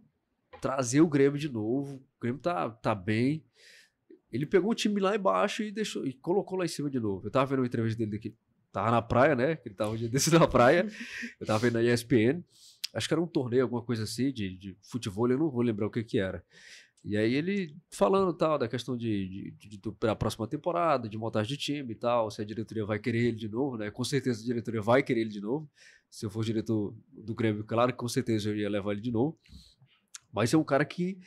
trazer o Grêmio de novo. O Grêmio tá, tá bem. Ele pegou o time lá embaixo e deixou e colocou lá em cima de novo. Eu tava vendo uma entrevista dele daqui. Tava na praia, né? Ele tava um dia desse [laughs] na praia. Eu tava vendo na ESPN. Acho que era um torneio, alguma coisa assim, de, de futebol, eu não vou lembrar o que que era. E aí ele falando tal da questão de, de, de, de da próxima temporada, de montagem de time e tal, se a diretoria vai querer ele de novo, né? Com certeza a diretoria vai querer ele de novo. Se eu for diretor do Grêmio, claro que com certeza eu ia levar ele de novo. Mas é um cara que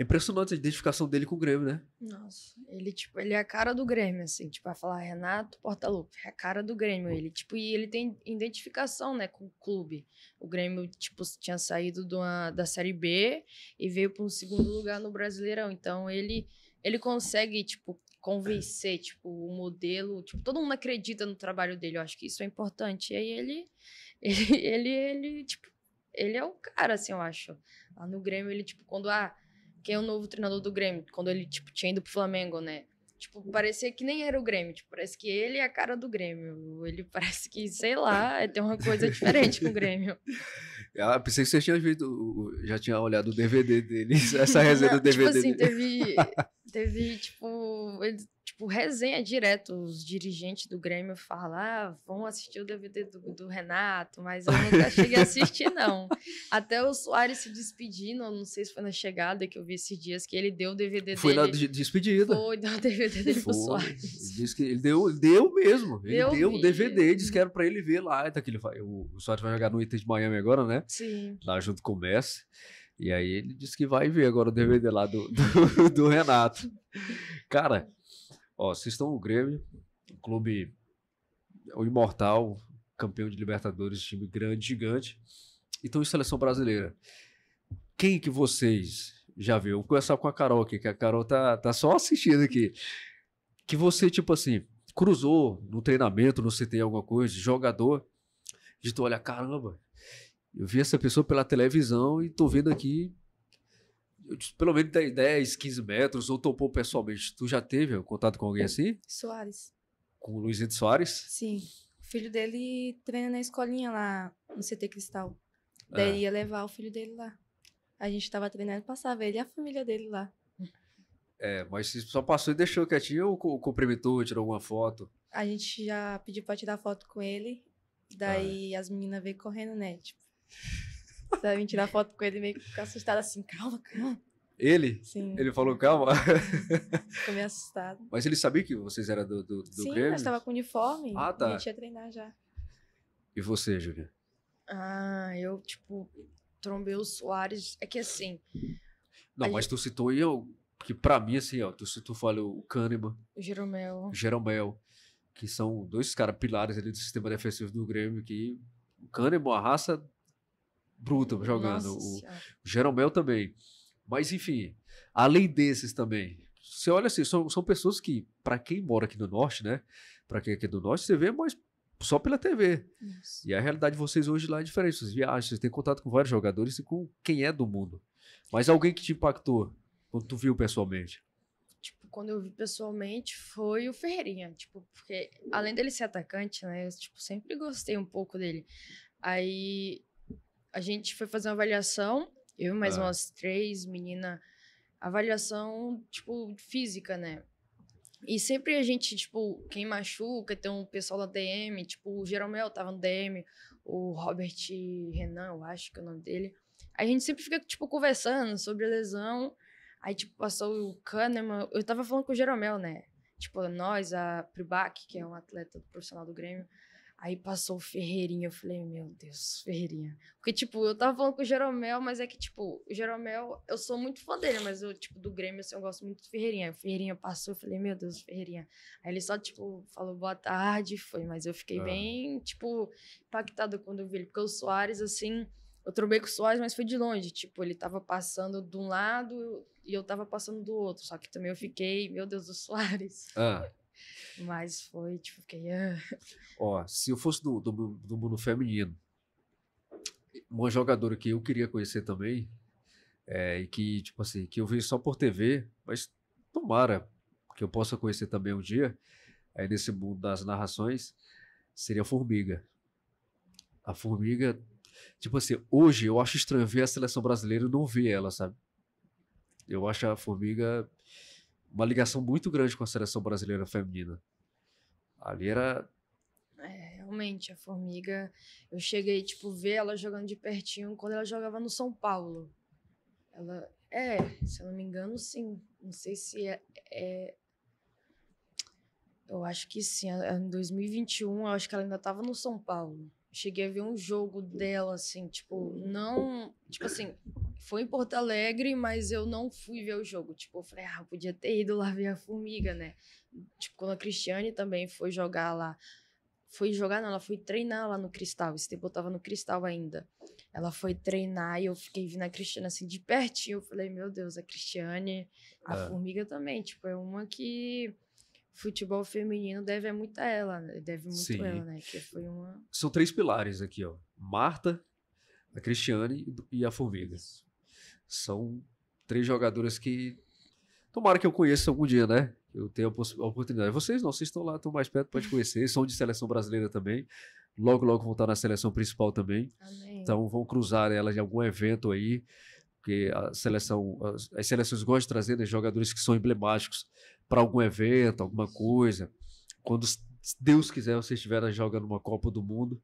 é impressionante a identificação dele com o Grêmio, né? Nossa, ele, tipo, ele é a cara do Grêmio, assim, tipo, vai falar Renato Portaluppi, é a cara do Grêmio. Ele, tipo, e ele tem identificação, né, com o clube. O Grêmio, tipo, tinha saído uma, da Série B e veio para um segundo lugar no Brasileirão. Então, ele, ele consegue, tipo, convencer, tipo, o modelo, tipo, todo mundo acredita no trabalho dele, eu acho que isso é importante. E aí ele, [laughs] ele, ele, ele tipo, ele é o cara, assim, eu acho. Lá no Grêmio, ele, tipo, quando, ah, quem é o novo treinador do Grêmio, quando ele, tipo, tinha ido pro Flamengo, né? Tipo, uhum. parecia que nem era o Grêmio. Tipo, parece que ele é a cara do Grêmio. Ele [laughs] parece que, sei lá, tem uma coisa diferente com o Grêmio. [laughs] Ah, pensei que você tinha visto, já tinha olhado o DVD [laughs] tipo assim, dele, essa resenha Não, do DVD. Tipo assim, teve, teve, tipo, ele tipo, resenha direto. Os dirigentes do Grêmio falam, ah, vão assistir o DVD do, do Renato, mas eu nunca cheguei a assistir, não. [laughs] Até o Soares se despedindo, não sei se foi na chegada que eu vi esses dias, que ele deu o DVD foi dele. Foi na despedida. Foi, deu o DVD dele foi. pro Soares. que ele deu, deu mesmo. Ele deu, deu o DVD, disse que era pra ele ver lá. Então, que ele, tá o, o Soares vai jogar no Inter de Miami agora, né? Sim. Lá junto com o Messi. E aí ele disse que vai ver agora o DVD lá do, do, [laughs] do Renato. Cara, Ó, estão o Grêmio, o clube é o imortal, campeão de Libertadores, time grande, gigante. Então, em seleção brasileira, quem que vocês já viu? Vou começar com a Carol aqui, que a Carol tá, tá só assistindo aqui. Que você, tipo assim, cruzou no treinamento, não sei tem alguma coisa, jogador, de tu olha, caramba, eu vi essa pessoa pela televisão e tô vendo aqui pelo menos 10, 15 metros, ou topou pessoalmente. Tu já teve contato com alguém assim? Soares. Com o Luizito Soares? Sim. O filho dele treina na escolinha lá, no CT Cristal. Ah. Daí ia levar o filho dele lá. A gente tava treinando, passava ele e a família dele lá. É, mas só passou e deixou quietinho ou cumprimentou, tirou alguma foto? A gente já pediu pra tirar foto com ele. Ah, é. Daí as meninas veio correndo, né? Tipo, [laughs] sabe? Tirar foto com ele meio que ficar assustado assim, calma, calma. Ele? Sim. Ele falou, calma. [laughs] Ficou meio assustado. Mas ele sabia que vocês eram do, do, do Sim, Grêmio? Sim, estava com uniforme. Ah, tá. E a gente ia treinar já. E você, Júlia? Ah, eu, tipo, trombei o Soares. É que assim. Não, mas gente... tu citou aí, Que pra mim, assim, ó, tu citou, falou o Kahneman. O Jeromel. O Jeromel. Que são dois caras pilares ali do sistema defensivo do Grêmio. Que o Kahneman, a raça Bruto jogando. o, o Jeromel também. Mas, enfim, além desses também. Você olha assim, são, são pessoas que, para quem mora aqui no norte, né? Para quem é aqui do norte, você vê, mas só pela TV. Isso. E a realidade de vocês hoje lá é diferente. Vocês viajam, vocês têm contato com vários jogadores e com quem é do mundo. Mas alguém que te impactou quando tu viu pessoalmente? Tipo, quando eu vi pessoalmente foi o Ferreirinha, tipo, porque além dele ser atacante, né, eu tipo, sempre gostei um pouco dele. Aí a gente foi fazer uma avaliação, eu e mais ah. umas três menina, avaliação, tipo, física, né? E sempre a gente, tipo, quem machuca, tem um pessoal da DM, tipo, o Jeromel tava no DM, o Robert Renan, eu acho que é o nome dele. a gente sempre fica, tipo, conversando sobre a lesão. Aí, tipo, passou o Kahneman. Eu tava falando com o Jeromel, né? Tipo, nós, a Pribac, que é um atleta profissional do Grêmio. Aí passou o Ferreirinha, eu falei, meu Deus, Ferreirinha. Porque, tipo, eu tava falando com o Jeromel, mas é que, tipo, o Jeromel, eu sou muito fã dele, mas eu, tipo, do Grêmio, assim, eu gosto muito do Ferreirinha. Aí o Ferreirinha passou, eu falei, meu Deus, Ferreirinha. Aí ele só, tipo, falou boa tarde, foi, mas eu fiquei ah. bem, tipo, impactado quando eu vi ele, porque o Soares, assim, eu trombei com o Soares, mas foi de longe, tipo, ele tava passando de um lado e eu tava passando do outro, só que também eu fiquei, meu Deus, o Soares. Ah. Mas foi, tipo, fiquei. Ah. Ó, se eu fosse do, do, do mundo feminino, uma jogadora que eu queria conhecer também, é, e que, tipo assim, que eu vi só por TV, mas tomara que eu possa conhecer também um dia, aí nesse mundo das narrações, seria a Formiga. A Formiga, tipo assim, hoje eu acho estranho ver a seleção brasileira e não ver ela, sabe? Eu acho a Formiga uma ligação muito grande com a seleção brasileira feminina. Ali era. É, realmente, a Formiga. Eu cheguei, tipo, ver ela jogando de pertinho quando ela jogava no São Paulo. Ela. É, se eu não me engano, sim. Não sei se é. é... Eu acho que sim. É, é em 2021, eu acho que ela ainda estava no São Paulo cheguei a ver um jogo dela, assim, tipo, uhum. não. Tipo assim, foi em Porto Alegre, mas eu não fui ver o jogo. Tipo, eu falei, ah, eu podia ter ido lá ver a formiga, né? Tipo, quando a Cristiane também foi jogar lá. Foi jogar, não, ela foi treinar lá no Cristal. Esse tempo eu tava no Cristal ainda. Ela foi treinar e eu fiquei vindo a Cristiane assim de pertinho. Eu falei, meu Deus, a Cristiane, a é. formiga também. Tipo, é uma que futebol feminino deve é muito a ela, né, deve muito Sim. a ela, né? Que foi uma... São três pilares aqui, ó. Marta, a Cristiane e a Formiga. São três jogadoras que tomara que eu conheça algum dia, né? Eu tenho a, a oportunidade. Vocês não, vocês estão lá, estão mais perto, pode [laughs] conhecer. São de seleção brasileira também. Logo, logo vão estar na seleção principal também. Amém. Então vão cruzar elas em algum evento aí porque a seleção, as, as seleções gostam de trazer né, jogadores que são emblemáticos para algum evento, alguma coisa. Quando Deus quiser, vocês estiverem jogando uma Copa do Mundo,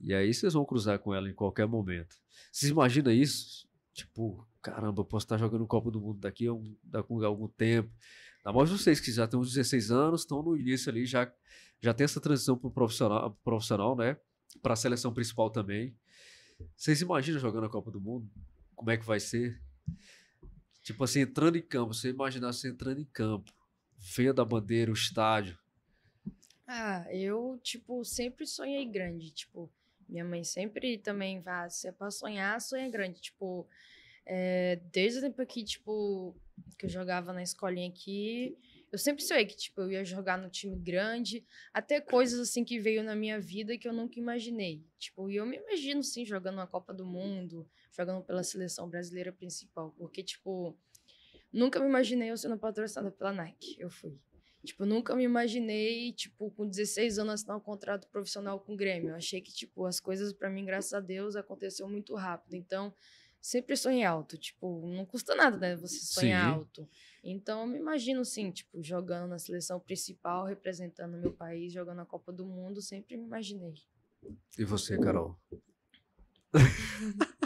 e aí vocês vão cruzar com ela em qualquer momento. Vocês imaginam isso? Tipo, caramba, eu posso estar jogando Copa do Mundo daqui a, algum, daqui a algum tempo. Na vocês que já têm uns 16 anos, estão no início ali, já, já tem essa transição para o profissional, pro profissional, né? Para a seleção principal também. Vocês imaginam jogando a Copa do Mundo? como é que vai ser. Tipo assim, entrando em campo, você imaginar você entrando em campo, vendo a bandeira, o estádio. Ah, eu, tipo, sempre sonhei grande, tipo, minha mãe sempre também vai, se é pra sonhar, sonha grande, tipo, é, desde o tempo aqui tipo, que eu jogava na escolinha aqui, eu sempre sei que, tipo, eu ia jogar no time grande, até coisas, assim, que veio na minha vida que eu nunca imaginei. Tipo, e eu me imagino, sim, jogando na Copa do Mundo, jogando pela seleção brasileira principal, porque, tipo, nunca me imaginei eu sendo patrocinada pela Nike. Eu fui. Tipo, nunca me imaginei, tipo, com 16 anos assinar um contrato profissional com o Grêmio. Eu achei que, tipo, as coisas para mim, graças a Deus, aconteceu muito rápido. Então, sempre sonhei alto. Tipo, não custa nada, né? Você sonhar Sim. alto. Então, eu me imagino, assim, tipo, jogando na seleção principal, representando meu país, jogando a Copa do Mundo, sempre me imaginei. E você, Carol? [laughs]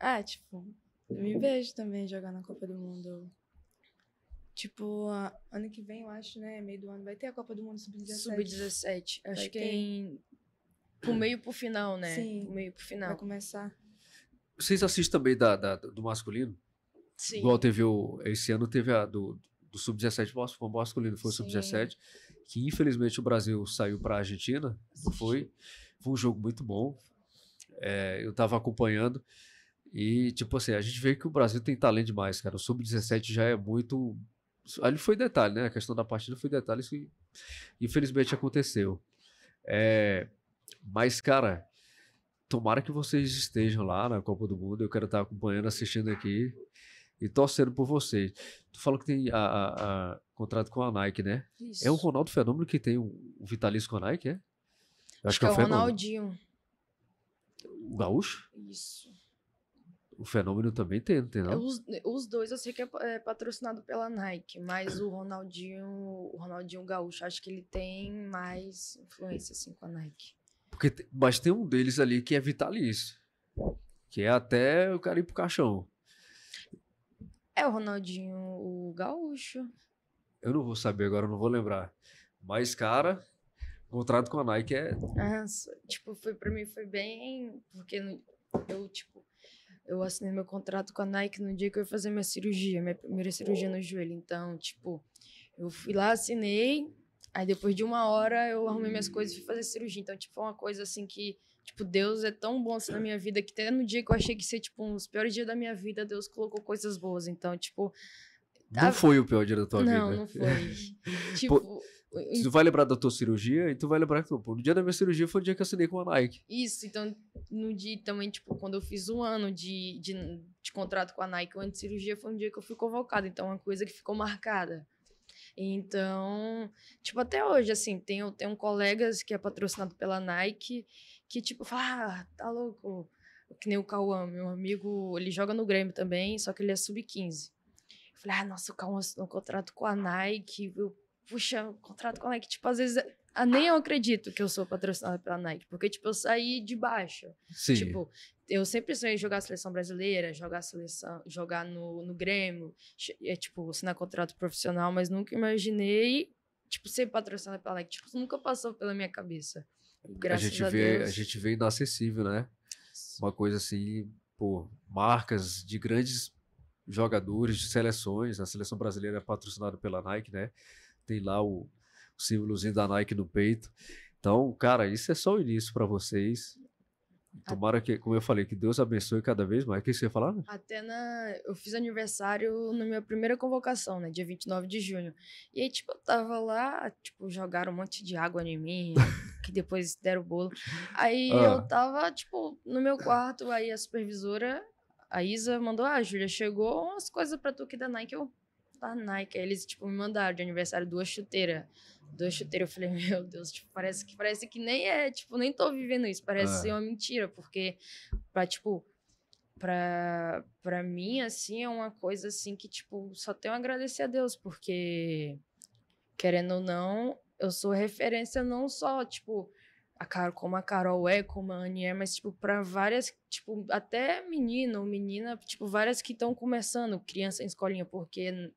ah, tipo, eu me vejo também jogando na Copa do Mundo. Tipo, ano que vem, eu acho, né? Meio do ano, vai ter a Copa do Mundo Sub-17. Sub-17. Acho vai que ter. em pro meio pro final, né? Sim. Pro meio pro final. Vai começar. Vocês assistem também da, da do masculino? Sim. Igual teve o. Esse ano teve a do, do Sub-17 foi masculino, foi Sub-17, que infelizmente o Brasil saiu para a Argentina, foi? Foi um jogo muito bom. É, eu estava acompanhando. E, tipo assim, a gente vê que o Brasil tem talento demais, cara. O Sub-17 já é muito. Ali foi detalhe, né? A questão da partida foi detalhe, isso infelizmente aconteceu. É, mas, cara, tomara que vocês estejam lá na Copa do Mundo. Eu quero estar acompanhando, assistindo aqui e torcendo por vocês. Tu falou que tem a, a, a contrato com a Nike, né? Isso. É o Ronaldo Fenômeno que tem o, o vitalício com a Nike, é? acho, acho que é, é o Ronaldinho. O Gaúcho? Isso. O Fenômeno também tem, não tem não? Os, os dois eu sei que é, é patrocinado pela Nike, mas o Ronaldinho, o Ronaldinho Gaúcho, acho que ele tem mais influência assim com a Nike. Porque, mas tem um deles ali que é vitalício. Que é até o cara ir pro caixão. É o Ronaldinho, o gaúcho. Eu não vou saber agora, eu não vou lembrar. Mas, cara, o contrato com a Nike é. Ah, tipo, foi pra mim foi bem. Porque eu, tipo, eu assinei meu contrato com a Nike no dia que eu ia fazer minha cirurgia, minha primeira cirurgia no joelho. Então, tipo, eu fui lá, assinei, Aí depois de uma hora eu arrumei minhas coisas e fui fazer cirurgia. Então, tipo, foi uma coisa assim que, tipo, Deus é tão bom assim na minha vida que até no dia que eu achei que ia ser, tipo, um dos piores dias da minha vida, Deus colocou coisas boas. Então, tipo. Não a... foi o pior dia da tua não, vida. Não, não foi. [laughs] tipo. Pô, tu vai lembrar da tua cirurgia e tu vai lembrar que, pô, no dia da minha cirurgia foi o dia que eu assinei com a Nike. Isso, então, no dia também, tipo, quando eu fiz um ano de, de, de contrato com a Nike ano de cirurgia, foi um dia que eu fui convocada. Então, é uma coisa que ficou marcada. Então, tipo, até hoje, assim, tenho, tenho colegas que é patrocinado pela Nike que, tipo, fala, ah, tá louco. Que nem o Cauã, meu amigo, ele joga no Grêmio também, só que ele é sub-15. Eu falei, ah, nossa, o Cauã assinou um contrato com a Nike, eu, puxa, um contrato com a Nike. Tipo, às vezes ah, nem eu acredito que eu sou patrocinada pela Nike, porque, tipo, eu saí de baixo. Sim. Tipo, eu sempre sonhei jogar a seleção brasileira, jogar seleção, jogar no, no Grêmio, é, tipo, assinar contrato profissional, mas nunca imaginei, tipo, ser patrocinada pela Nike. Tipo, nunca passou pela minha cabeça. Graças a, gente a vê, Deus. A gente vê inacessível, né? Uma coisa assim, pô, marcas de grandes jogadores de seleções, a seleção brasileira é patrocinada pela Nike, né? Tem lá o símbolozinho da Nike no peito. Então, cara, isso é só o início para vocês. Tomara que, como eu falei, que Deus abençoe cada vez mais. O que você ia falar? Né? Até na... Eu fiz aniversário na minha primeira convocação, né? Dia 29 de junho. E aí, tipo, eu tava lá, tipo, jogaram um monte de água em mim, [laughs] que depois deram o bolo. Aí ah. eu tava, tipo, no meu quarto, aí a supervisora, a Isa, mandou, ah, Júlia, chegou umas coisas pra tu aqui da Nike. Eu, da tá, Nike. Aí eles, tipo, me mandaram de aniversário duas chuteiras do chuteiro, eu falei, [laughs] meu Deus, tipo, parece que parece que nem é, tipo, nem tô vivendo isso, parece é. ser uma mentira, porque pra, tipo, pra, pra mim, assim, é uma coisa, assim, que, tipo, só tenho a agradecer a Deus, porque, querendo ou não, eu sou referência não só, tipo, a Carol, como a Carol é, como a Annie é, mas, tipo, pra várias, tipo, até menino ou menina, tipo, várias que estão começando, criança em escolinha, porque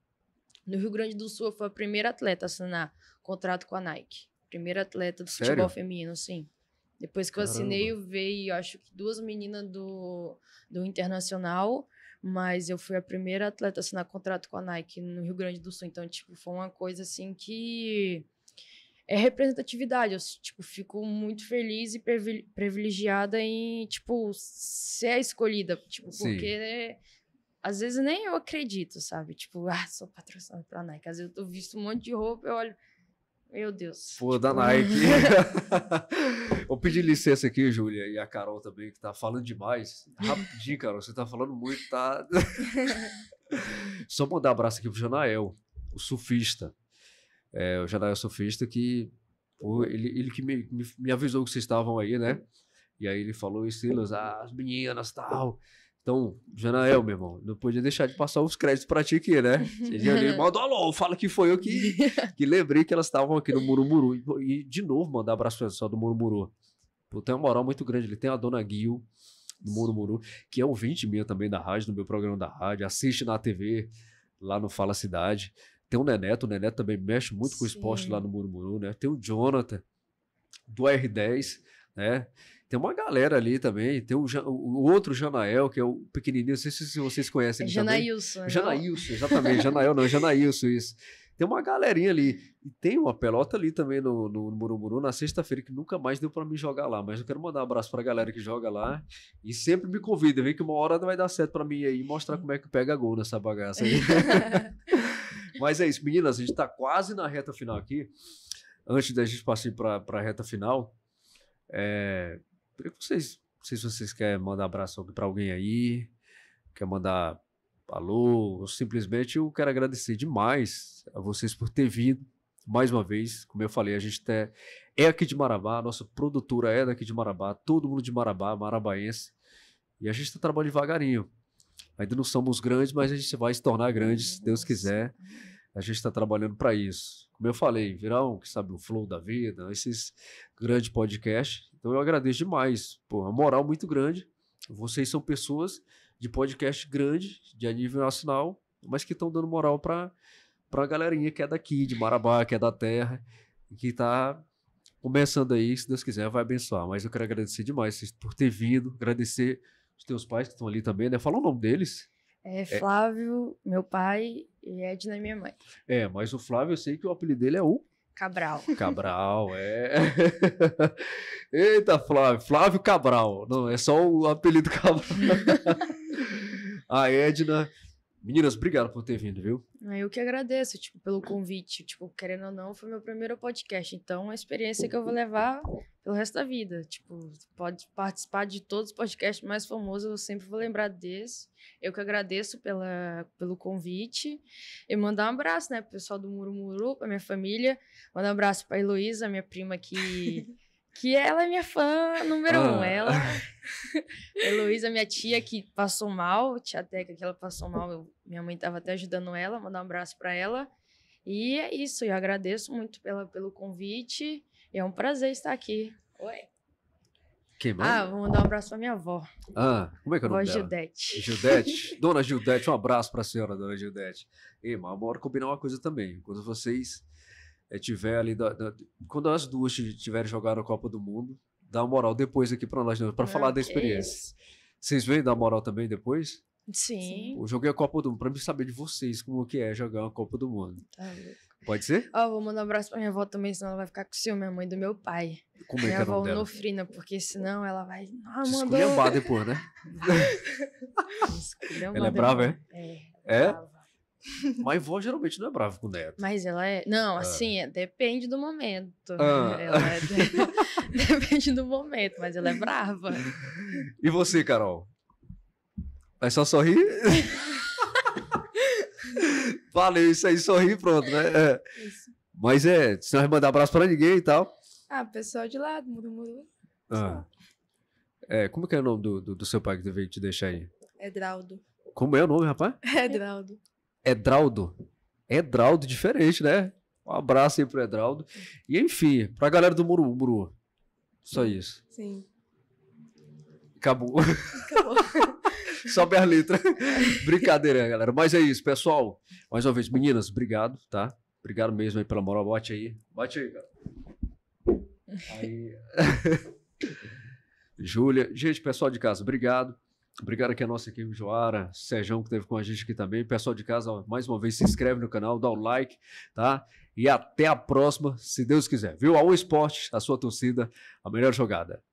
no Rio Grande do Sul, eu fui a primeira atleta a assinar contrato com a Nike. Primeira atleta do Sério? futebol feminino, sim. Depois que Caramba. eu assinei, veio, acho que duas meninas do, do Internacional, mas eu fui a primeira atleta a assinar contrato com a Nike no Rio Grande do Sul. Então, tipo, foi uma coisa assim que é representatividade. Eu, tipo, fico muito feliz e privilegiada em, tipo, ser a escolhida. Tipo, porque às vezes nem eu acredito, sabe? Tipo, ah, sou patrocinado pela Nike. Às vezes eu visto um monte de roupa, eu olho, meu Deus. Pô, tipo... da né? Nike. [laughs] Vou pedir licença aqui, Júlia, e a Carol também, que tá falando demais. Rapidinho, Carol, você tá falando muito, tá? [laughs] Só mandar um abraço aqui pro Janael, o surfista. É, o Janael é surfista que... Ele, ele que me, me, me avisou que vocês estavam aí, né? E aí ele falou, Silas, ah, as meninas, tal... Então, Janael, meu irmão, não podia deixar de passar os créditos pra ti aqui, né? o irmão do alô, fala que foi eu que, [laughs] que lembrei que elas estavam aqui no Murumuru. E, de novo, mandar abraço pro pessoal do Murumuru. Pô, tem uma moral muito grande. Ele tem a dona Gil, do Murumuru, que é ouvinte minha também da rádio, do meu programa da rádio, assiste na TV, lá no Fala Cidade. Tem o Neneto, o Neneto também mexe muito Sim. com o esporte lá no Murumuru, né? Tem o Jonathan, do R10, né? Tem uma galera ali também. Tem o, o outro Janael, que é o pequenininho, não sei se vocês conhecem. É Janailson. É Janailson, exatamente. Janael não, é Janailson, isso. Tem uma galerinha ali. E tem uma pelota ali também no, no, no Murumuru na sexta-feira que nunca mais deu para mim jogar lá. Mas eu quero mandar um abraço a galera que joga lá. E sempre me convida, vem que uma hora vai dar certo para mim aí mostrar como é que pega gol nessa bagaça aí. [laughs] mas é isso, meninas. A gente está quase na reta final aqui. Antes da gente partir para a reta final. É, Queria que vocês. Não sei se vocês querem mandar abraço para alguém aí, quer mandar alô, simplesmente eu quero agradecer demais a vocês por ter vindo mais uma vez, como eu falei, a gente tá, é aqui de Marabá, a nossa produtora é daqui de Marabá, todo mundo de Marabá, marabaense, e a gente está trabalhando devagarinho. Ainda não somos grandes, mas a gente vai se tornar grandes, se Deus quiser a gente está trabalhando para isso. Como eu falei, virar um, que sabe, o flow da vida, esses grandes podcasts. Então eu agradeço demais, pô, uma moral muito grande. Vocês são pessoas de podcast grande, de nível nacional, mas que estão dando moral para para a galerinha que é daqui, de Marabá, que é da terra, que está começando aí, se Deus quiser, vai abençoar. Mas eu quero agradecer demais por ter vindo, agradecer os teus pais que estão ali também, né? Fala o nome deles. É, é Flávio, é. meu pai, e Edna, minha mãe. É, mas o Flávio, eu sei que o apelido dele é o Cabral. [laughs] Cabral, é. [laughs] Eita, Flávio. Flávio Cabral. Não, é só o apelido Cabral. [laughs] a Edna, Meninas, obrigado por ter vindo, viu? Ah, eu que agradeço, tipo, pelo convite. Tipo, querendo ou não, foi meu primeiro podcast. Então, é uma experiência que eu vou levar pelo resto da vida. Tipo, pode participar de todos os podcasts mais famosos, eu sempre vou lembrar desse. Eu que agradeço pela, pelo convite. E mandar um abraço, né, pro pessoal do Murumuru, pra minha família. Mandar um abraço pra Heloísa, minha prima que [laughs] que ela é minha fã número ah. um. Ela, [laughs] Heloísa, minha tia, que passou mal, tia Teca, que ela passou mal, eu, minha mãe estava até ajudando ela, mandar um abraço para ela. E é isso, eu agradeço muito pela, pelo convite, é um prazer estar aqui. Oi. Quem mais? Ah, vou mandar um abraço pra minha avó. Ah, como é que é o nome avó dela? Gildete. É Gildete? [laughs] dona Gildete, um abraço pra senhora, dona Gildete. E, mas hora combinar uma coisa também. Quando vocês é, tiver ali. Da, da, quando as duas tiverem jogado a Copa do Mundo, dá uma moral depois aqui para nós, né, para falar da experiência. Vocês vêm dar moral também depois? Sim. Eu joguei é a Copa do Mundo, para me saber de vocês como que é jogar uma Copa do Mundo. Tá Pode ser? Ó, oh, vou mandar um abraço pra minha avó também, senão ela vai ficar com ciúme, a mãe do meu pai. Como é minha que é avó dela? Nofrina, porque senão ela vai. Ah, mandou. depois, né? [laughs] ela é brava, é? É. é? é? Mas vó geralmente não é brava com o neto. Mas ela é. Não, ah. assim, é, depende do momento. Ah. Ela é de... [laughs] depende do momento, mas ela é brava. E você, Carol? Vai é só sorrir? Valeu, [laughs] isso aí, sorrir, pronto, né? É. Mas é, se não mandar abraço pra ninguém e tal. Ah, pessoal de lado, murmurou. Ah. É, como que é o nome do, do, do seu pai que veio te deixar aí? Edraldo. Como é o nome, rapaz? [laughs] Edraldo. Edraldo. Edraldo, diferente, né? Um abraço aí pro Edraldo. E enfim, pra galera do Muru, Muru. Só isso. Sim. Acabou. Acabou. [laughs] Sobe a letra. Brincadeira, galera. Mas é isso, pessoal. Mais uma vez, meninas, obrigado, tá? Obrigado mesmo aí pela moral. Bote aí. Bote aí, cara. Aí. [laughs] Júlia. Gente, pessoal de casa, obrigado. Obrigado aqui a nossa equipe Joara, Sérgio que esteve com a gente aqui também. Pessoal de casa, mais uma vez, se inscreve no canal, dá o like, tá? E até a próxima, se Deus quiser. Viu? A Esporte, a sua torcida, a melhor jogada.